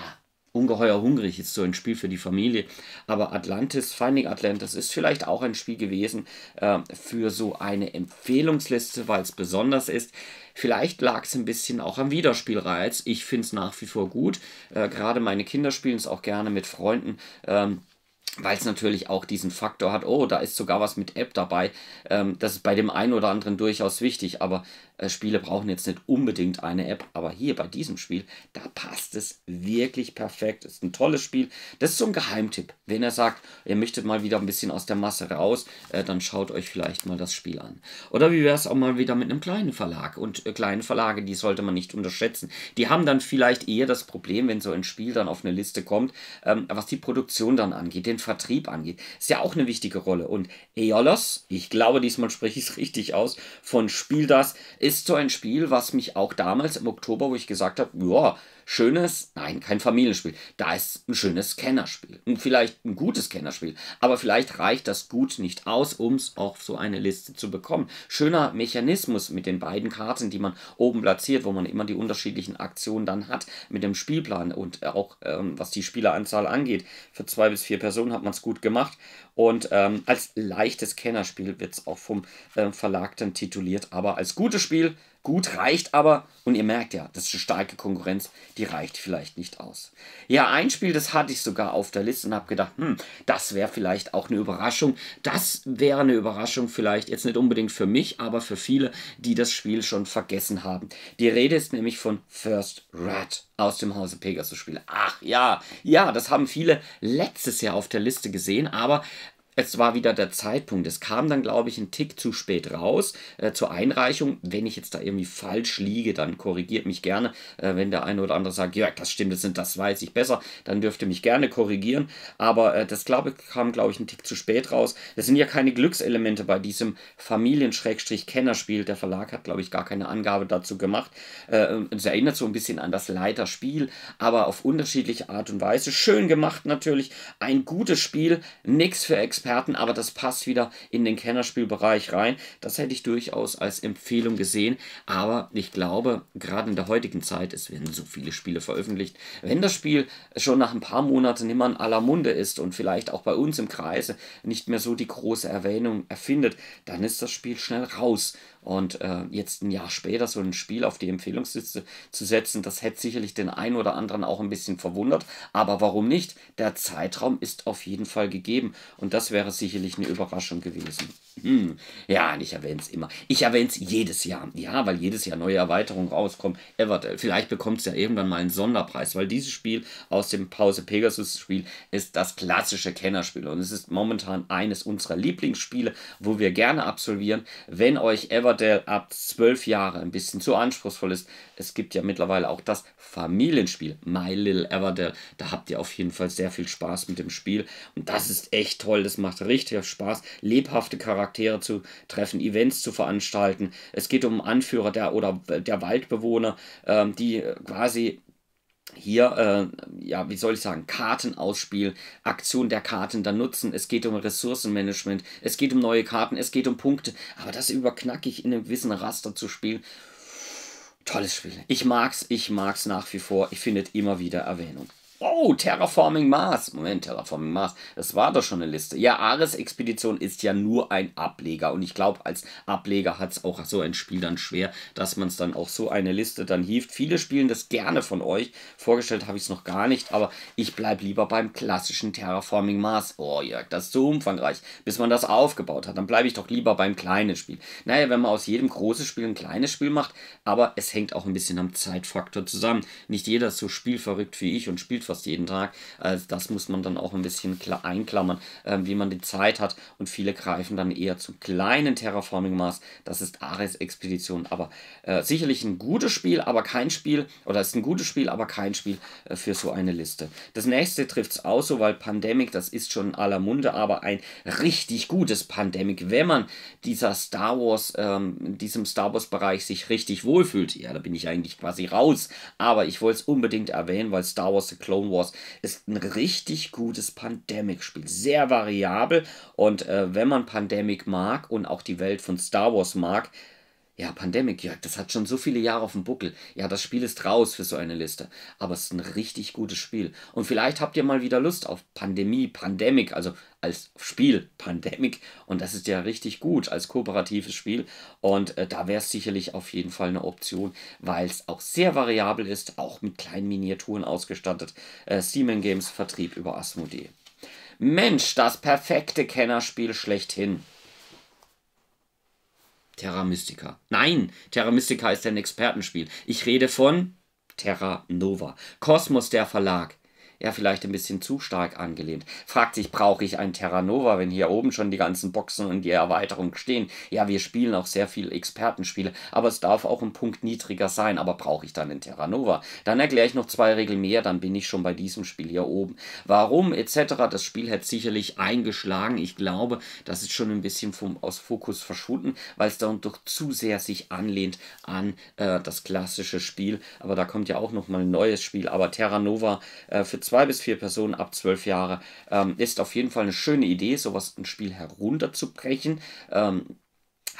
ungeheuer hungrig ist so ein Spiel für die Familie. Aber Atlantis, Finding Atlantis ist vielleicht auch ein Spiel gewesen äh, für so eine Empfehlungsliste, weil es besonders ist. Vielleicht lag es ein bisschen auch am Wiederspielreiz. Ich finde es nach wie vor gut. Äh, Gerade meine Kinder spielen es auch gerne mit Freunden. Ähm, weil es natürlich auch diesen Faktor hat, oh, da ist sogar was mit App dabei. Ähm, das ist bei dem einen oder anderen durchaus wichtig, aber äh, Spiele brauchen jetzt nicht unbedingt eine App, aber hier bei diesem Spiel, da passt es wirklich perfekt. Ist ein tolles Spiel. Das ist so ein Geheimtipp. Wenn er sagt, ihr möchtet mal wieder ein bisschen aus der Masse raus, äh, dann schaut euch vielleicht mal das Spiel an. Oder wie wäre es auch mal wieder mit einem kleinen Verlag? Und äh, kleine Verlage, die sollte man nicht unterschätzen. Die haben dann vielleicht eher das Problem, wenn so ein Spiel dann auf eine Liste kommt, ähm, was die Produktion dann angeht, den Vertrieb angeht. Ist ja auch eine wichtige Rolle. Und Eolos, ich glaube, diesmal spreche ich es richtig aus, von Spiel das, ist ist so ein Spiel, was mich auch damals im Oktober, wo ich gesagt habe, ja, schönes, nein, kein Familienspiel. Da ist ein schönes Kennerspiel. Und vielleicht ein gutes Kennerspiel. Aber vielleicht reicht das gut nicht aus, um es auf so eine Liste zu bekommen. Schöner Mechanismus mit den beiden Karten, die man oben platziert, wo man immer die unterschiedlichen Aktionen dann hat mit dem Spielplan und äh, auch ähm, was die Spieleranzahl angeht. Für zwei bis vier Personen hat man es gut gemacht. Und ähm, als leichtes Kennerspiel wird es auch vom äh, Verlag dann tituliert. Aber als gutes Spiel Gut reicht aber, und ihr merkt ja, das ist eine starke Konkurrenz, die reicht vielleicht nicht aus. Ja, ein Spiel, das hatte ich sogar auf der Liste und habe gedacht, hm, das wäre vielleicht auch eine Überraschung. Das wäre eine Überraschung vielleicht, jetzt nicht unbedingt für mich, aber für viele, die das Spiel schon vergessen haben. Die Rede ist nämlich von First Rat aus dem Hause Pegasus Spiel. Ach ja, ja, das haben viele letztes Jahr auf der Liste gesehen, aber es war wieder der Zeitpunkt. Es kam dann, glaube ich, ein Tick zu spät raus äh, zur Einreichung. Wenn ich jetzt da irgendwie falsch liege, dann korrigiert mich gerne. Äh, wenn der eine oder andere sagt, ja, das stimmt, das, sind, das weiß ich besser, dann dürfte mich gerne korrigieren. Aber äh, das glaube, kam, glaube ich, ein Tick zu spät raus. Das sind ja keine Glückselemente bei diesem Familien-Kennerspiel. Der Verlag hat, glaube ich, gar keine Angabe dazu gemacht. Äh, es erinnert so ein bisschen an das Leiterspiel, aber auf unterschiedliche Art und Weise. Schön gemacht natürlich. Ein gutes Spiel, nichts für Experten. Experten, aber das passt wieder in den Kennerspielbereich rein. Das hätte ich durchaus als Empfehlung gesehen, aber ich glaube, gerade in der heutigen Zeit, es werden so viele Spiele veröffentlicht. Wenn das Spiel schon nach ein paar Monaten immer in aller Munde ist und vielleicht auch bei uns im Kreise nicht mehr so die große Erwähnung erfindet, dann ist das Spiel schnell raus. Und äh, jetzt ein Jahr später so ein Spiel auf die Empfehlungsliste zu setzen, das hätte sicherlich den einen oder anderen auch ein bisschen verwundert. Aber warum nicht? Der Zeitraum ist auf jeden Fall gegeben. Und das wäre sicherlich eine Überraschung gewesen. Hm. Ja, und ich erwähne es immer. Ich erwähne es jedes Jahr. Ja, weil jedes Jahr neue Erweiterungen rauskommen. Everdell. Äh, vielleicht bekommt es ja irgendwann mal einen Sonderpreis, weil dieses Spiel aus dem Pause Pegasus Spiel ist das klassische Kennerspiel. Und es ist momentan eines unserer Lieblingsspiele, wo wir gerne absolvieren. Wenn euch Everdell ab zwölf Jahre ein bisschen zu anspruchsvoll ist, es gibt ja mittlerweile auch das Familienspiel My Little Everdell. Da habt ihr auf jeden Fall sehr viel Spaß mit dem Spiel. Und das ist echt toll. Das macht richtig Spaß. Lebhafte Charaktere. Charaktere zu treffen, Events zu veranstalten. Es geht um Anführer der oder der Waldbewohner, ähm, die quasi hier, äh, ja, wie soll ich sagen, Karten ausspielen, Aktion der Karten dann nutzen. Es geht um Ressourcenmanagement, es geht um neue Karten, es geht um Punkte. Aber das überknackig in einem gewissen Raster zu spielen, tolles Spiel. Ich mag's, ich mag's nach wie vor. Ich finde immer wieder Erwähnung. Oh, Terraforming Mars. Moment, Terraforming Mars. Das war doch schon eine Liste. Ja, Ares-Expedition ist ja nur ein Ableger. Und ich glaube, als Ableger hat es auch so ein Spiel dann schwer, dass man es dann auch so eine Liste dann hieft. Viele spielen das gerne von euch. Vorgestellt habe ich es noch gar nicht, aber ich bleibe lieber beim klassischen Terraforming Mars. Oh, Jörg, das ist so umfangreich, bis man das aufgebaut hat. Dann bleibe ich doch lieber beim kleinen Spiel. Naja, wenn man aus jedem großen Spiel ein kleines Spiel macht, aber es hängt auch ein bisschen am Zeitfaktor zusammen. Nicht jeder ist so spielverrückt wie ich und spielt fast jeden Tag. Also das muss man dann auch ein bisschen einklammern, ähm, wie man die Zeit hat. Und viele greifen dann eher zum kleinen Terraforming-Maß. Das ist Ares-Expedition. Aber äh, sicherlich ein gutes Spiel, aber kein Spiel, oder ist ein gutes Spiel, aber kein Spiel äh, für so eine Liste. Das nächste trifft es auch so, weil Pandemic, das ist schon in aller Munde, aber ein richtig gutes Pandemic, wenn man dieser Star Wars, ähm, diesem Star Wars-Bereich sich richtig wohlfühlt. Ja, da bin ich eigentlich quasi raus. Aber ich wollte es unbedingt erwähnen, weil Star Wars The Clone Clone Wars. Ist ein richtig gutes Pandemic-Spiel. Sehr variabel. Und äh, wenn man Pandemic mag und auch die Welt von Star Wars mag, ja, Pandemic, Jörg, das hat schon so viele Jahre auf dem Buckel. Ja, das Spiel ist raus für so eine Liste. Aber es ist ein richtig gutes Spiel. Und vielleicht habt ihr mal wieder Lust auf Pandemie, Pandemic, also als Spiel, Pandemic. Und das ist ja richtig gut als kooperatives Spiel. Und äh, da wäre es sicherlich auf jeden Fall eine Option, weil es auch sehr variabel ist, auch mit kleinen Miniaturen ausgestattet. Äh, Siemens Games Vertrieb über Asmodee. Mensch, das perfekte Kennerspiel schlechthin. Terra Mystica. Nein, Terra Mystica ist ein Expertenspiel. Ich rede von Terra Nova. Kosmos, der Verlag ja vielleicht ein bisschen zu stark angelehnt. Fragt sich, brauche ich ein Terra Nova, wenn hier oben schon die ganzen Boxen und die Erweiterung stehen? Ja, wir spielen auch sehr viel Expertenspiele, aber es darf auch ein Punkt niedriger sein, aber brauche ich dann ein Terra Nova? Dann erkläre ich noch zwei Regeln mehr, dann bin ich schon bei diesem Spiel hier oben. Warum etc. Das Spiel hätte sicherlich eingeschlagen. Ich glaube, das ist schon ein bisschen vom, aus Fokus verschwunden, weil es dann doch zu sehr sich anlehnt an äh, das klassische Spiel. Aber da kommt ja auch nochmal ein neues Spiel. Aber Terra Nova äh, für zwei bis vier Personen ab zwölf Jahre ähm, ist auf jeden Fall eine schöne Idee, sowas ein Spiel herunterzubrechen. Ähm,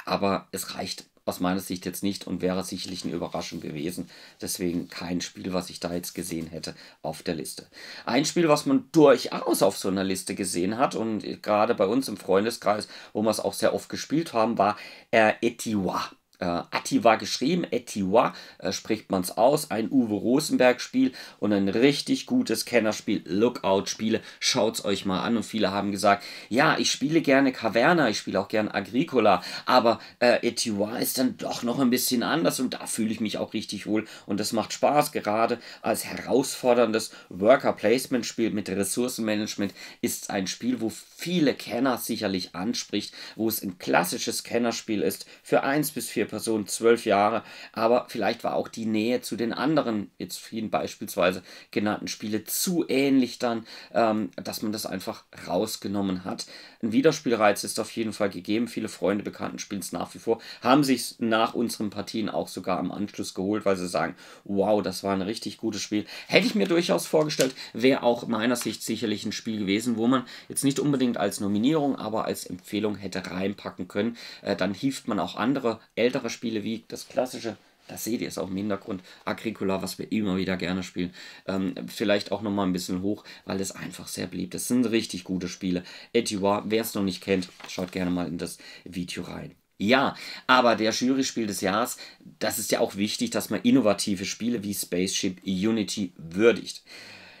aber es reicht aus meiner Sicht jetzt nicht und wäre sicherlich eine Überraschung gewesen. Deswegen kein Spiel, was ich da jetzt gesehen hätte auf der Liste. Ein Spiel, was man durchaus auf so einer Liste gesehen hat und gerade bei uns im Freundeskreis, wo wir es auch sehr oft gespielt haben, war äh, Etiwa äh, Atiwa geschrieben, Etiwa äh, spricht man es aus, ein Uwe Rosenberg Spiel und ein richtig gutes Kennerspiel, Lookout Spiele, schaut es euch mal an und viele haben gesagt, ja, ich spiele gerne Caverna, ich spiele auch gerne Agricola, aber äh, Etiwa ist dann doch noch ein bisschen anders und da fühle ich mich auch richtig wohl und das macht Spaß, gerade als herausforderndes Worker Placement Spiel mit Ressourcenmanagement ist ein Spiel, wo viele Kenner sicherlich anspricht, wo es ein klassisches Kennerspiel ist für 1 bis 4 Person zwölf Jahre, aber vielleicht war auch die Nähe zu den anderen, jetzt vielen beispielsweise genannten Spiele, zu ähnlich dann, ähm, dass man das einfach rausgenommen hat. Ein Wiederspielreiz ist auf jeden Fall gegeben. Viele Freunde, Bekannten spielen es nach wie vor, haben sich nach unseren Partien auch sogar am Anschluss geholt, weil sie sagen, wow, das war ein richtig gutes Spiel. Hätte ich mir durchaus vorgestellt, wäre auch meiner Sicht sicherlich ein Spiel gewesen, wo man jetzt nicht unbedingt als Nominierung, aber als Empfehlung hätte reinpacken können. Äh, dann hieft man auch andere ältere andere Spiele wie das klassische das seht ihr es auch im Hintergrund. Agricola, was wir immer wieder gerne spielen. Ähm, vielleicht auch nochmal ein bisschen hoch, weil es einfach sehr beliebt ist. Das sind richtig gute Spiele. Etiwa, wer es noch nicht kennt, schaut gerne mal in das Video rein. Ja, aber der Jury-Spiel des Jahres, das ist ja auch wichtig, dass man innovative Spiele wie Spaceship Unity würdigt.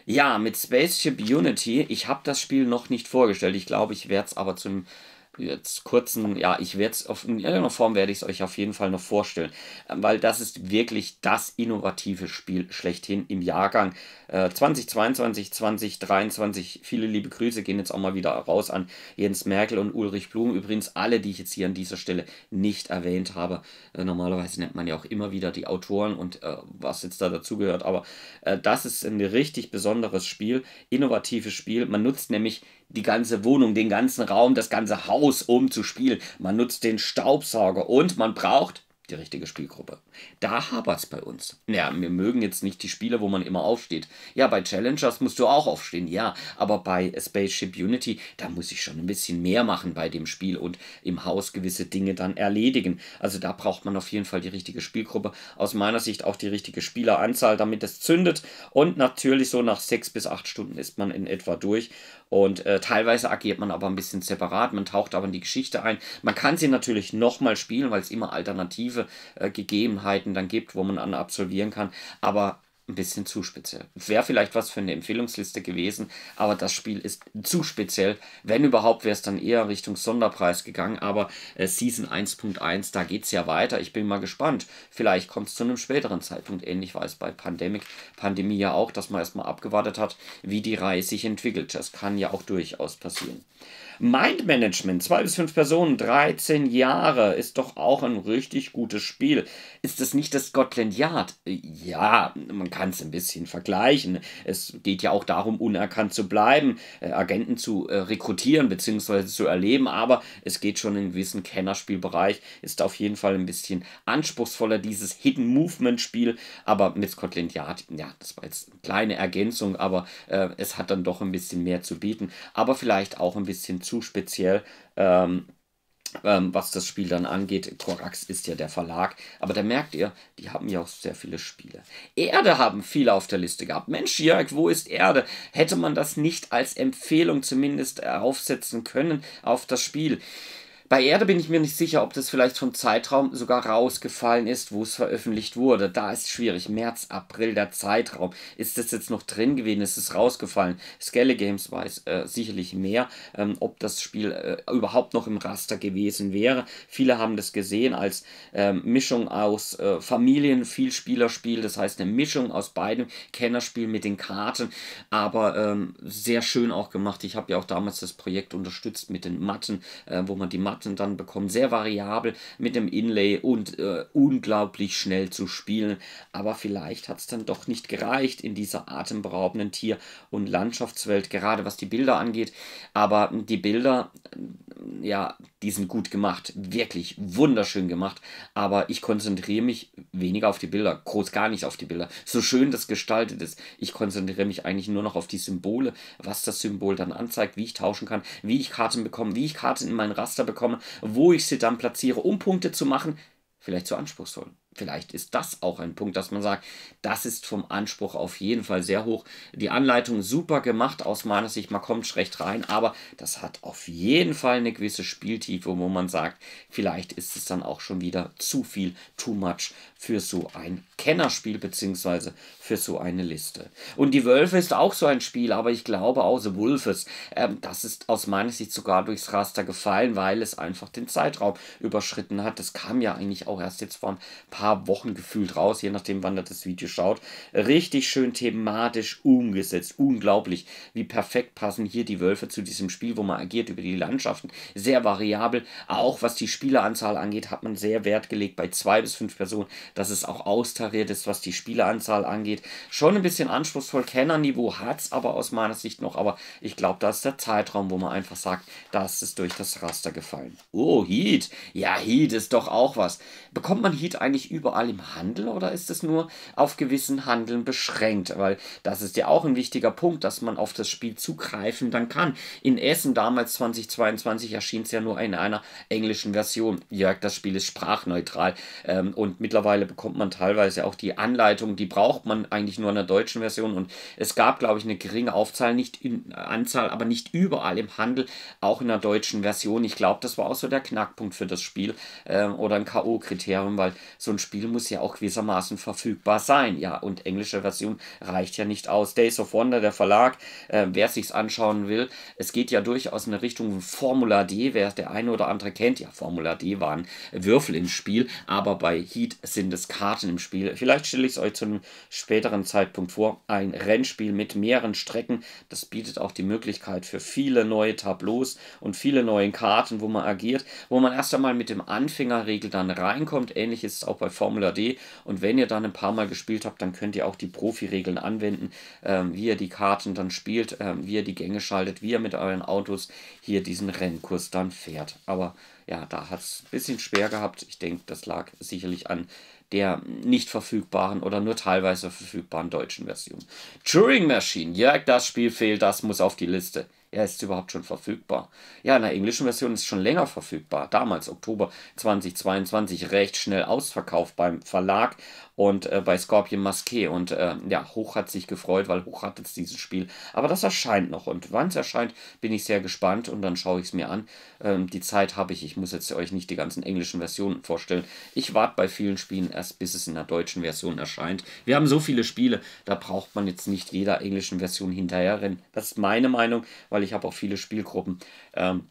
Ja, mit Spaceship Unity, ich habe das Spiel noch nicht vorgestellt. Ich glaube, ich werde es aber zum jetzt kurzen, ja, ich werde es in irgendeiner Form werde ich es euch auf jeden Fall noch vorstellen, ähm, weil das ist wirklich das innovative Spiel schlechthin im Jahrgang äh, 2022, 2023. Viele liebe Grüße gehen jetzt auch mal wieder raus an Jens Merkel und Ulrich Blum. Übrigens alle, die ich jetzt hier an dieser Stelle nicht erwähnt habe. Äh, normalerweise nennt man ja auch immer wieder die Autoren und äh, was jetzt da dazugehört, aber äh, das ist ein richtig besonderes Spiel, innovatives Spiel. Man nutzt nämlich die ganze Wohnung, den ganzen Raum, das ganze Haus umzuspielen. Man nutzt den Staubsauger und man braucht die richtige Spielgruppe. Da hapert es bei uns. Naja, wir mögen jetzt nicht die Spiele, wo man immer aufsteht. Ja, bei Challengers musst du auch aufstehen, ja. Aber bei Spaceship Unity, da muss ich schon ein bisschen mehr machen bei dem Spiel und im Haus gewisse Dinge dann erledigen. Also da braucht man auf jeden Fall die richtige Spielgruppe. Aus meiner Sicht auch die richtige Spieleranzahl, damit es zündet. Und natürlich so nach sechs bis acht Stunden ist man in etwa durch. Und äh, teilweise agiert man aber ein bisschen separat, man taucht aber in die Geschichte ein. Man kann sie natürlich nochmal spielen, weil es immer alternative äh, Gegebenheiten dann gibt, wo man an absolvieren kann. Aber ein bisschen zu speziell. Wäre vielleicht was für eine Empfehlungsliste gewesen, aber das Spiel ist zu speziell. Wenn überhaupt, wäre es dann eher Richtung Sonderpreis gegangen, aber äh, Season 1.1, da geht es ja weiter. Ich bin mal gespannt. Vielleicht kommt es zu einem späteren Zeitpunkt, ähnlich war es bei Pandemic, Pandemie ja auch, dass man erstmal abgewartet hat, wie die Reihe sich entwickelt. Das kann ja auch durchaus passieren. Mindmanagement, zwei bis fünf Personen, 13 Jahre, ist doch auch ein richtig gutes Spiel. Ist es nicht das Scotland Yard? Ja, man kann es ein bisschen vergleichen. Es geht ja auch darum, unerkannt zu bleiben, äh, Agenten zu äh, rekrutieren bzw. zu erleben, aber es geht schon in einen gewissen Kennerspielbereich, ist auf jeden Fall ein bisschen anspruchsvoller, dieses Hidden Movement Spiel, aber mit Scotland Yard, ja, das war jetzt eine kleine Ergänzung, aber äh, es hat dann doch ein bisschen mehr zu bieten, aber vielleicht auch ein bisschen zu zu speziell. Ähm, ähm, was das Spiel dann angeht. Korax ist ja der Verlag. Aber da merkt ihr, die haben ja auch sehr viele Spiele. Erde haben viele auf der Liste gehabt. Mensch, Jörg, wo ist Erde? Hätte man das nicht als Empfehlung zumindest aufsetzen können auf das Spiel? Bei Erde bin ich mir nicht sicher, ob das vielleicht vom Zeitraum sogar rausgefallen ist, wo es veröffentlicht wurde. Da ist schwierig. März, April, der Zeitraum. Ist das jetzt noch drin gewesen? Ist es rausgefallen? Skelly Games weiß äh, sicherlich mehr, ähm, ob das Spiel äh, überhaupt noch im Raster gewesen wäre. Viele haben das gesehen als ähm, Mischung aus äh, Familien-Vielspielerspiel, das heißt eine Mischung aus beidem Kennerspiel mit den Karten, aber ähm, sehr schön auch gemacht. Ich habe ja auch damals das Projekt unterstützt mit den Matten, äh, wo man die Matten Karten dann bekommen. Sehr variabel mit dem Inlay und äh, unglaublich schnell zu spielen. Aber vielleicht hat es dann doch nicht gereicht in dieser atemberaubenden Tier- und Landschaftswelt, gerade was die Bilder angeht. Aber die Bilder ja, die sind gut gemacht, wirklich wunderschön gemacht, aber ich konzentriere mich weniger auf die Bilder, groß gar nicht auf die Bilder, so schön das gestaltet ist. Ich konzentriere mich eigentlich nur noch auf die Symbole, was das Symbol dann anzeigt, wie ich tauschen kann, wie ich Karten bekomme, wie ich Karten in meinen Raster bekomme, wo ich sie dann platziere, um Punkte zu machen, vielleicht zu anspruchsvoll vielleicht ist das auch ein Punkt, dass man sagt, das ist vom Anspruch auf jeden Fall sehr hoch. Die Anleitung super gemacht aus meiner Sicht, man kommt schlecht rein, aber das hat auf jeden Fall eine gewisse Spieltiefe, wo man sagt, vielleicht ist es dann auch schon wieder zu viel, too much für so ein Kennerspiel bzw. für so eine Liste. Und die Wölfe ist auch so ein Spiel, aber ich glaube außer Wolfes, ähm, das ist aus meiner Sicht sogar durchs Raster gefallen, weil es einfach den Zeitraum überschritten hat. Das kam ja eigentlich auch erst jetzt vor ein paar paar Wochen gefühlt raus, je nachdem, wann ihr das Video schaut. Richtig schön thematisch umgesetzt. Unglaublich, wie perfekt passen hier die Wölfe zu diesem Spiel, wo man agiert über die Landschaften. Sehr variabel. Auch was die Spieleranzahl angeht, hat man sehr Wert gelegt bei zwei bis fünf Personen, dass es auch austariert ist, was die Spieleranzahl angeht. Schon ein bisschen anspruchsvoll. Kennerniveau hat es aber aus meiner Sicht noch. Aber ich glaube, da ist der Zeitraum, wo man einfach sagt, da ist es durch das Raster gefallen. Oh, Heat. Ja, Heat ist doch auch was. Bekommt man Heat eigentlich überall im Handel oder ist es nur auf gewissen Handeln beschränkt? Weil das ist ja auch ein wichtiger Punkt, dass man auf das Spiel zugreifen dann kann. In Essen damals 2022 erschien es ja nur in einer englischen Version. Jörg, das Spiel ist sprachneutral ähm, und mittlerweile bekommt man teilweise auch die Anleitung, die braucht man eigentlich nur in der deutschen Version und es gab, glaube ich, eine geringe Aufzahl, nicht in, Anzahl, aber nicht überall im Handel, auch in der deutschen Version. Ich glaube, das war auch so der Knackpunkt für das Spiel ähm, oder ein K.O.-Kriterium, weil so ein Spiel muss ja auch gewissermaßen verfügbar sein. Ja, und englische Version reicht ja nicht aus. Days of Wonder, der Verlag, äh, wer sich's anschauen will, es geht ja durchaus in Richtung Formula D, wer der eine oder andere kennt. Ja, Formula D waren Würfel im Spiel, aber bei Heat sind es Karten im Spiel. Vielleicht stelle ich es euch zu einem späteren Zeitpunkt vor. Ein Rennspiel mit mehreren Strecken, das bietet auch die Möglichkeit für viele neue Tableaus und viele neue Karten, wo man agiert, wo man erst einmal mit dem Anfängerregel dann reinkommt. Ähnlich ist es auch bei Formula D. Und wenn ihr dann ein paar Mal gespielt habt, dann könnt ihr auch die Profi-Regeln anwenden, ähm, wie ihr die Karten dann spielt, ähm, wie ihr die Gänge schaltet, wie ihr mit euren Autos hier diesen Rennkurs dann fährt. Aber ja, da hat es ein bisschen schwer gehabt. Ich denke, das lag sicherlich an der nicht verfügbaren oder nur teilweise verfügbaren deutschen Version. Turing Machine, Jörg, das Spiel fehlt, das muss auf die Liste. Er ist überhaupt schon verfügbar. Ja, in der englischen Version ist schon länger verfügbar. Damals, Oktober 2022, recht schnell ausverkauft beim Verlag und äh, bei Scorpion Masqué. Und äh, ja, Hoch hat sich gefreut, weil Hoch hat jetzt dieses Spiel. Aber das erscheint noch und wann es erscheint, bin ich sehr gespannt und dann schaue ich es mir an. Ähm, die Zeit habe ich, ich muss jetzt euch nicht die ganzen englischen Versionen vorstellen. Ich warte bei vielen Spielen erst, bis es in der deutschen Version erscheint. Wir haben so viele Spiele, da braucht man jetzt nicht jeder englischen Version hinterherrennen. Das ist meine Meinung, weil ich habe auch viele Spielgruppen. Ähm,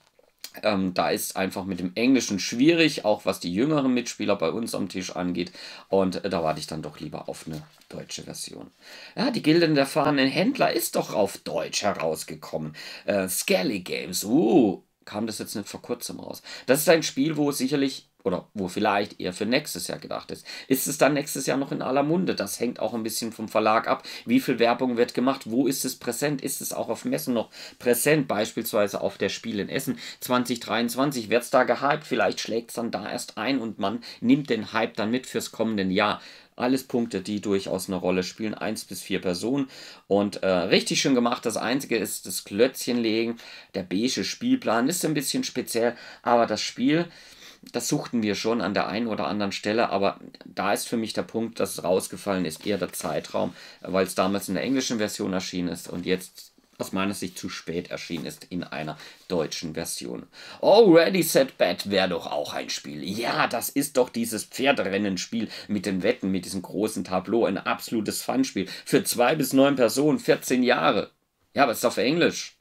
ähm, da ist einfach mit dem Englischen schwierig, auch was die jüngeren Mitspieler bei uns am Tisch angeht. Und äh, da warte ich dann doch lieber auf eine deutsche Version. Ja, die Gilden der fahrenden Händler ist doch auf Deutsch herausgekommen. Äh, Skelly Games, uh, kam das jetzt nicht vor kurzem raus. Das ist ein Spiel, wo sicherlich oder wo vielleicht eher für nächstes Jahr gedacht ist. Ist es dann nächstes Jahr noch in aller Munde? Das hängt auch ein bisschen vom Verlag ab. Wie viel Werbung wird gemacht? Wo ist es präsent? Ist es auch auf Messen noch präsent? Beispielsweise auf der Spiel in Essen 2023 wird es da gehypt. Vielleicht schlägt es dann da erst ein und man nimmt den Hype dann mit fürs kommende Jahr. Alles Punkte, die durchaus eine Rolle spielen. Eins bis vier Personen. Und äh, richtig schön gemacht. Das Einzige ist das Klötzchenlegen. Der beige Spielplan ist ein bisschen speziell, aber das Spiel das suchten wir schon an der einen oder anderen Stelle, aber da ist für mich der Punkt, dass es rausgefallen ist, eher der Zeitraum, weil es damals in der englischen Version erschienen ist und jetzt aus meiner Sicht zu spät erschienen ist in einer deutschen Version. Oh, Ready Set Bad wäre doch auch ein Spiel. Ja, das ist doch dieses Pferderennenspiel mit den Wetten, mit diesem großen Tableau. Ein absolutes Fun-Spiel. Für zwei bis neun Personen, 14 Jahre. Ja, aber es ist auf Englisch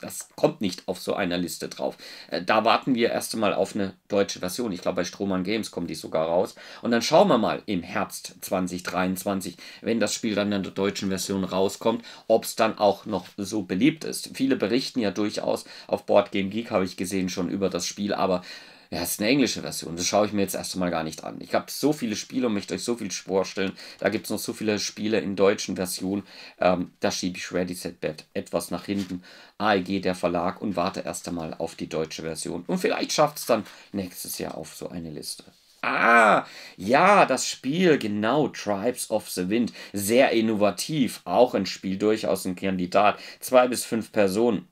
das kommt nicht auf so einer Liste drauf. Äh, da warten wir erst einmal auf eine deutsche Version. Ich glaube, bei Strohmann Games kommt die sogar raus. Und dann schauen wir mal im Herbst 2023, wenn das Spiel dann in der deutschen Version rauskommt, ob es dann auch noch so beliebt ist. Viele berichten ja durchaus, auf Board Game Geek habe ich gesehen, schon über das Spiel, aber ja, es ist eine englische Version. Das schaue ich mir jetzt erstmal gar nicht an. Ich habe so viele Spiele und möchte euch so viel vorstellen. Da gibt es noch so viele Spiele in deutschen Versionen. Ähm, da schiebe ich Ready Set Bad etwas nach hinten. AEG, der Verlag, und warte erst einmal auf die deutsche Version. Und vielleicht schafft es dann nächstes Jahr auf so eine Liste. Ah, ja, das Spiel, genau, Tribes of the Wind. Sehr innovativ, auch ein Spiel, durchaus ein Kandidat. Zwei bis fünf Personen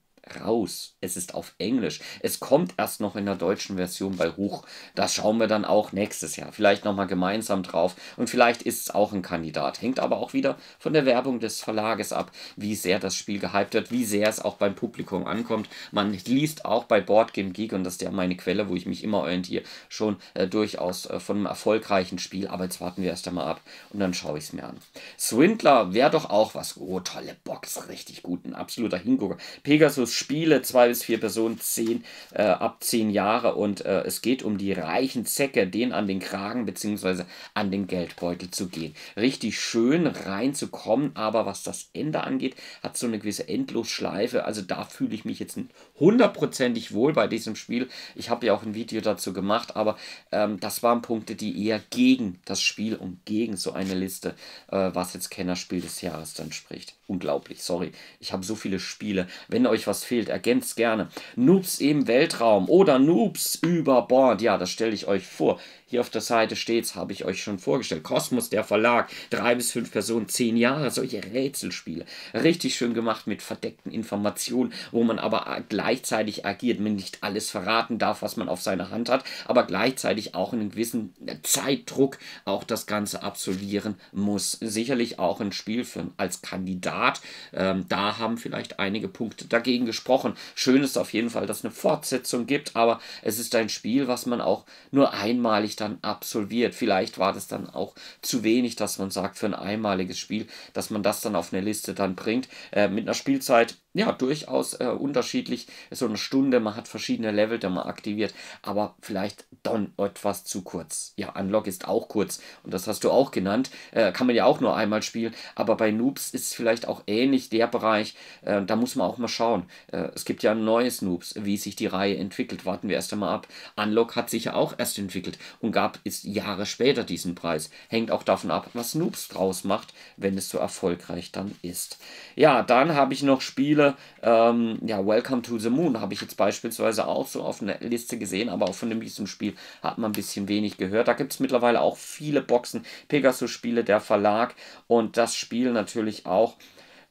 raus. Es ist auf Englisch. Es kommt erst noch in der deutschen Version bei Huch. Das schauen wir dann auch nächstes Jahr. Vielleicht nochmal gemeinsam drauf. Und vielleicht ist es auch ein Kandidat. Hängt aber auch wieder von der Werbung des Verlages ab, wie sehr das Spiel gehypt wird, wie sehr es auch beim Publikum ankommt. Man liest auch bei Board Game Geek, und das ist ja meine Quelle, wo ich mich immer orientiere, schon äh, durchaus äh, von einem erfolgreichen Spiel. Aber jetzt warten wir erst einmal ab und dann schaue ich es mir an. Swindler wäre doch auch was. Oh, tolle Box. Richtig gut. Ein absoluter Hingucker. Pegasus Spiele, zwei bis vier Personen, zehn, äh, ab zehn Jahre. Und äh, es geht um die reichen Zecke, den an den Kragen bzw. an den Geldbeutel zu gehen. Richtig schön reinzukommen, aber was das Ende angeht, hat so eine gewisse Endlosschleife. Also da fühle ich mich jetzt hundertprozentig wohl bei diesem Spiel. Ich habe ja auch ein Video dazu gemacht, aber ähm, das waren Punkte, die eher gegen das Spiel und gegen so eine Liste, äh, was jetzt Kennerspiel des Jahres dann spricht. Unglaublich, sorry. Ich habe so viele Spiele. Wenn euch was fehlt, ergänzt gerne. Noobs im Weltraum oder Noobs über Bord. Ja, das stelle ich euch vor. Hier auf der Seite steht's, habe ich euch schon vorgestellt. Kosmos, der Verlag, drei bis fünf Personen, zehn Jahre, solche Rätselspiele. Richtig schön gemacht mit verdeckten Informationen, wo man aber gleichzeitig agiert, man nicht alles verraten darf, was man auf seiner Hand hat, aber gleichzeitig auch einen gewissen Zeitdruck auch das Ganze absolvieren muss. Sicherlich auch ein Spiel für, als Kandidat. Ähm, da haben vielleicht einige Punkte dagegen gesprochen. Schön ist auf jeden Fall, dass es eine Fortsetzung gibt, aber es ist ein Spiel, was man auch nur einmalig wirklich dann absolviert. Vielleicht war das dann auch zu wenig, dass man sagt, für ein einmaliges Spiel, dass man das dann auf eine Liste dann bringt. Äh, mit einer Spielzeit ja, durchaus äh, unterschiedlich. So eine Stunde, man hat verschiedene Level, die man aktiviert, aber vielleicht dann etwas zu kurz. Ja, Unlock ist auch kurz und das hast du auch genannt. Äh, kann man ja auch nur einmal spielen, aber bei Noobs ist vielleicht auch ähnlich der Bereich. Äh, da muss man auch mal schauen. Äh, es gibt ja ein neues Noobs, wie sich die Reihe entwickelt. Warten wir erst einmal ab. Unlock hat sich ja auch erst entwickelt und gab ist Jahre später diesen Preis. Hängt auch davon ab, was Noobs draus macht, wenn es so erfolgreich dann ist. Ja, dann habe ich noch Spiele ähm, ja, Welcome to the Moon habe ich jetzt beispielsweise auch so auf einer Liste gesehen, aber auch von dem diesem Spiel hat man ein bisschen wenig gehört. Da gibt es mittlerweile auch viele Boxen, Pegasus-Spiele, der Verlag und das Spiel natürlich auch.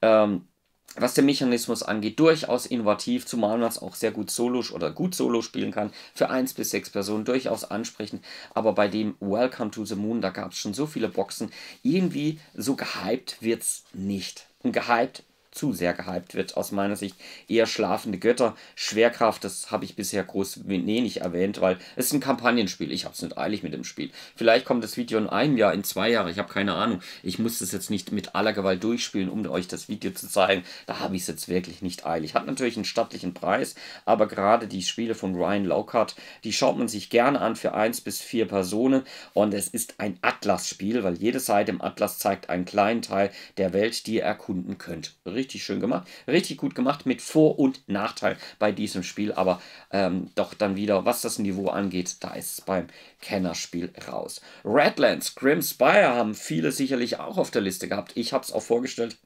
Ähm, was den Mechanismus angeht, durchaus innovativ, zumal man es auch sehr gut solo oder gut solo spielen kann, für 1 bis 6 Personen durchaus ansprechend, aber bei dem Welcome to the Moon, da gab es schon so viele Boxen, irgendwie so gehypt wird es nicht. Und gehypt zu sehr gehypt wird. Aus meiner Sicht eher schlafende Götter. Schwerkraft, das habe ich bisher groß wenig erwähnt, weil es ist ein Kampagnenspiel. Ich habe es nicht eilig mit dem Spiel. Vielleicht kommt das Video in einem Jahr, in zwei Jahren. Ich habe keine Ahnung. Ich muss das jetzt nicht mit aller Gewalt durchspielen, um euch das Video zu zeigen. Da habe ich es jetzt wirklich nicht eilig. Hat natürlich einen stattlichen Preis, aber gerade die Spiele von Ryan Lockhart, die schaut man sich gerne an für eins bis vier Personen. Und es ist ein Atlas-Spiel, weil jede Seite im Atlas zeigt einen kleinen Teil der Welt, die ihr erkunden könnt. Richtig? richtig schön gemacht, richtig gut gemacht mit Vor- und Nachteil bei diesem Spiel, aber ähm, doch dann wieder, was das Niveau angeht, da ist es beim Kennerspiel raus. Redlands, Grim Spire haben viele sicherlich auch auf der Liste gehabt. Ich habe es auch vorgestellt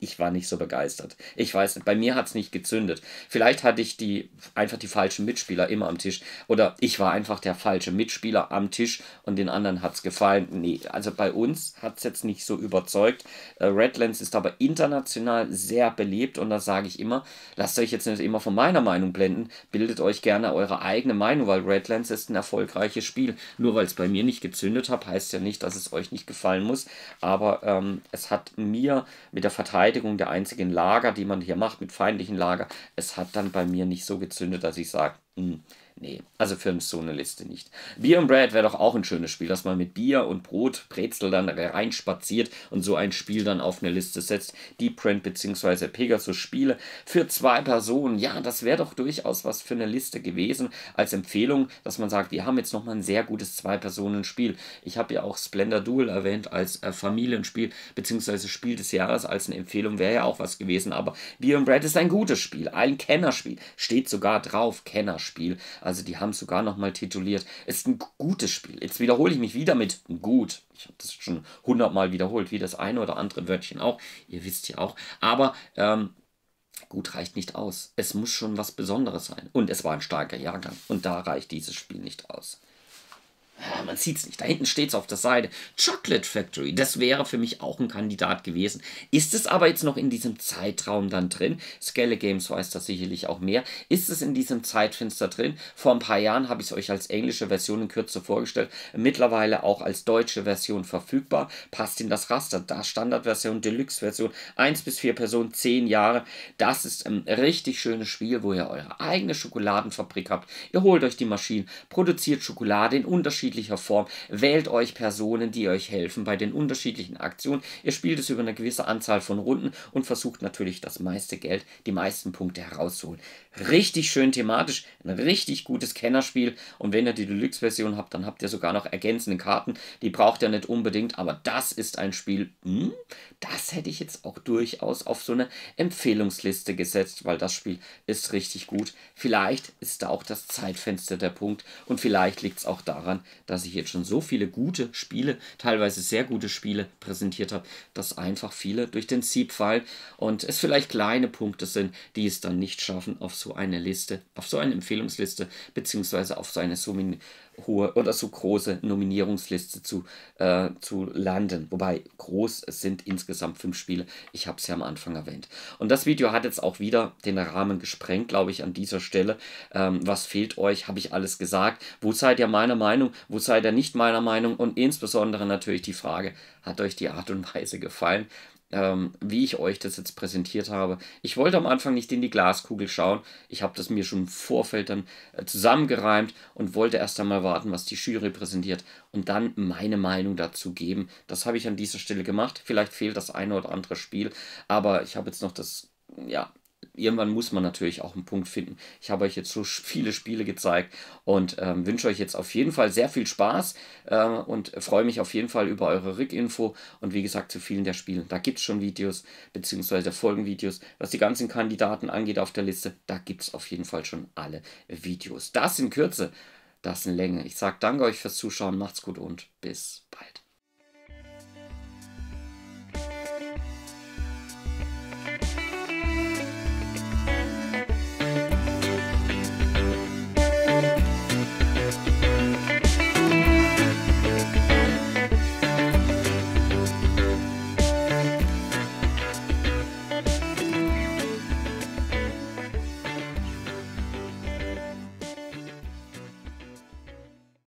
ich war nicht so begeistert. Ich weiß nicht, bei mir hat es nicht gezündet. Vielleicht hatte ich die, einfach die falschen Mitspieler immer am Tisch. Oder ich war einfach der falsche Mitspieler am Tisch und den anderen hat es gefallen. Nee, also bei uns hat es jetzt nicht so überzeugt. Äh, Redlands ist aber international sehr beliebt und da sage ich immer. Lasst euch jetzt nicht immer von meiner Meinung blenden. Bildet euch gerne eure eigene Meinung, weil Redlands ist ein erfolgreiches Spiel. Nur weil es bei mir nicht gezündet hat, heißt ja nicht, dass es euch nicht gefallen muss. Aber ähm, es hat mir mit der Verteidigung Verteidigung der einzigen Lager, die man hier macht, mit feindlichen Lager, es hat dann bei mir nicht so gezündet, dass ich sage, hm, Nee, also für so eine Liste nicht. Beer und Bread wäre doch auch ein schönes Spiel, dass man mit Bier und Brot, Brezel dann reinspaziert und so ein Spiel dann auf eine Liste setzt. Deep Print bzw. Pegasus Spiele für zwei Personen. Ja, das wäre doch durchaus was für eine Liste gewesen als Empfehlung, dass man sagt, wir haben jetzt nochmal ein sehr gutes Zwei-Personen-Spiel. Ich habe ja auch Splendor Duel erwähnt als äh, Familienspiel bzw. Spiel des Jahres als eine Empfehlung, wäre ja auch was gewesen. Aber Beer and Bread ist ein gutes Spiel, ein Kennerspiel. Steht sogar drauf, Kennerspiel. Also die haben es sogar nochmal tituliert. Es ist ein gutes Spiel. Jetzt wiederhole ich mich wieder mit gut. Ich habe das schon hundertmal wiederholt, wie das eine oder andere Wörtchen auch. Ihr wisst ja auch. Aber ähm, gut reicht nicht aus. Es muss schon was Besonderes sein. Und es war ein starker Jahrgang. Und da reicht dieses Spiel nicht aus. Oh, man sieht es nicht, da hinten steht es auf der Seite. Chocolate Factory, das wäre für mich auch ein Kandidat gewesen. Ist es aber jetzt noch in diesem Zeitraum dann drin? Scale Games weiß das sicherlich auch mehr. Ist es in diesem Zeitfenster drin? Vor ein paar Jahren habe ich es euch als englische Version in Kürze vorgestellt. Mittlerweile auch als deutsche Version verfügbar. Passt in das Raster. Da Standardversion, Deluxe-Version, 1 bis 4 Personen, 10 Jahre. Das ist ein richtig schönes Spiel, wo ihr eure eigene Schokoladenfabrik habt. Ihr holt euch die Maschinen, produziert Schokolade in unterschiedlichen unterschiedlicher Form. Wählt euch Personen, die euch helfen bei den unterschiedlichen Aktionen. Ihr spielt es über eine gewisse Anzahl von Runden und versucht natürlich das meiste Geld, die meisten Punkte herauszuholen. Richtig schön thematisch, ein richtig gutes Kennerspiel. Und wenn ihr die Deluxe-Version habt, dann habt ihr sogar noch ergänzende Karten. Die braucht ihr nicht unbedingt, aber das ist ein Spiel, hm, das hätte ich jetzt auch durchaus auf so eine Empfehlungsliste gesetzt, weil das Spiel ist richtig gut. Vielleicht ist da auch das Zeitfenster der Punkt und vielleicht liegt es auch daran, dass ich jetzt schon so viele gute Spiele, teilweise sehr gute Spiele präsentiert habe, dass einfach viele durch den Sieb fallen und es vielleicht kleine Punkte sind, die es dann nicht schaffen, auf so eine Liste, auf so eine Empfehlungsliste, beziehungsweise auf so eine Summen hohe oder so große Nominierungsliste zu, äh, zu landen. Wobei groß sind insgesamt fünf Spiele. Ich habe es ja am Anfang erwähnt. Und das Video hat jetzt auch wieder den Rahmen gesprengt, glaube ich, an dieser Stelle. Ähm, was fehlt euch? Habe ich alles gesagt? Wo seid ihr meiner Meinung? Wo seid ihr nicht meiner Meinung? Und insbesondere natürlich die Frage, hat euch die Art und Weise gefallen? ähm, wie ich euch das jetzt präsentiert habe. Ich wollte am Anfang nicht in die Glaskugel schauen. Ich habe das mir schon im Vorfeld dann äh, zusammengereimt und wollte erst einmal warten, was die Jury präsentiert und dann meine Meinung dazu geben. Das habe ich an dieser Stelle gemacht. Vielleicht fehlt das eine oder andere Spiel, aber ich habe jetzt noch das ja, irgendwann muss man natürlich auch einen Punkt finden. Ich habe euch jetzt so viele Spiele gezeigt und ähm, wünsche euch jetzt auf jeden Fall sehr viel Spaß äh, und freue mich auf jeden Fall über eure Rückinfo und wie gesagt zu vielen der Spiele. Da gibt es schon Videos bzw. Folgenvideos. Was die ganzen Kandidaten angeht auf der Liste, da gibt es auf jeden Fall schon alle Videos. Das in Kürze, das in Länge. Ich sage danke euch fürs Zuschauen, macht's gut und bis bald.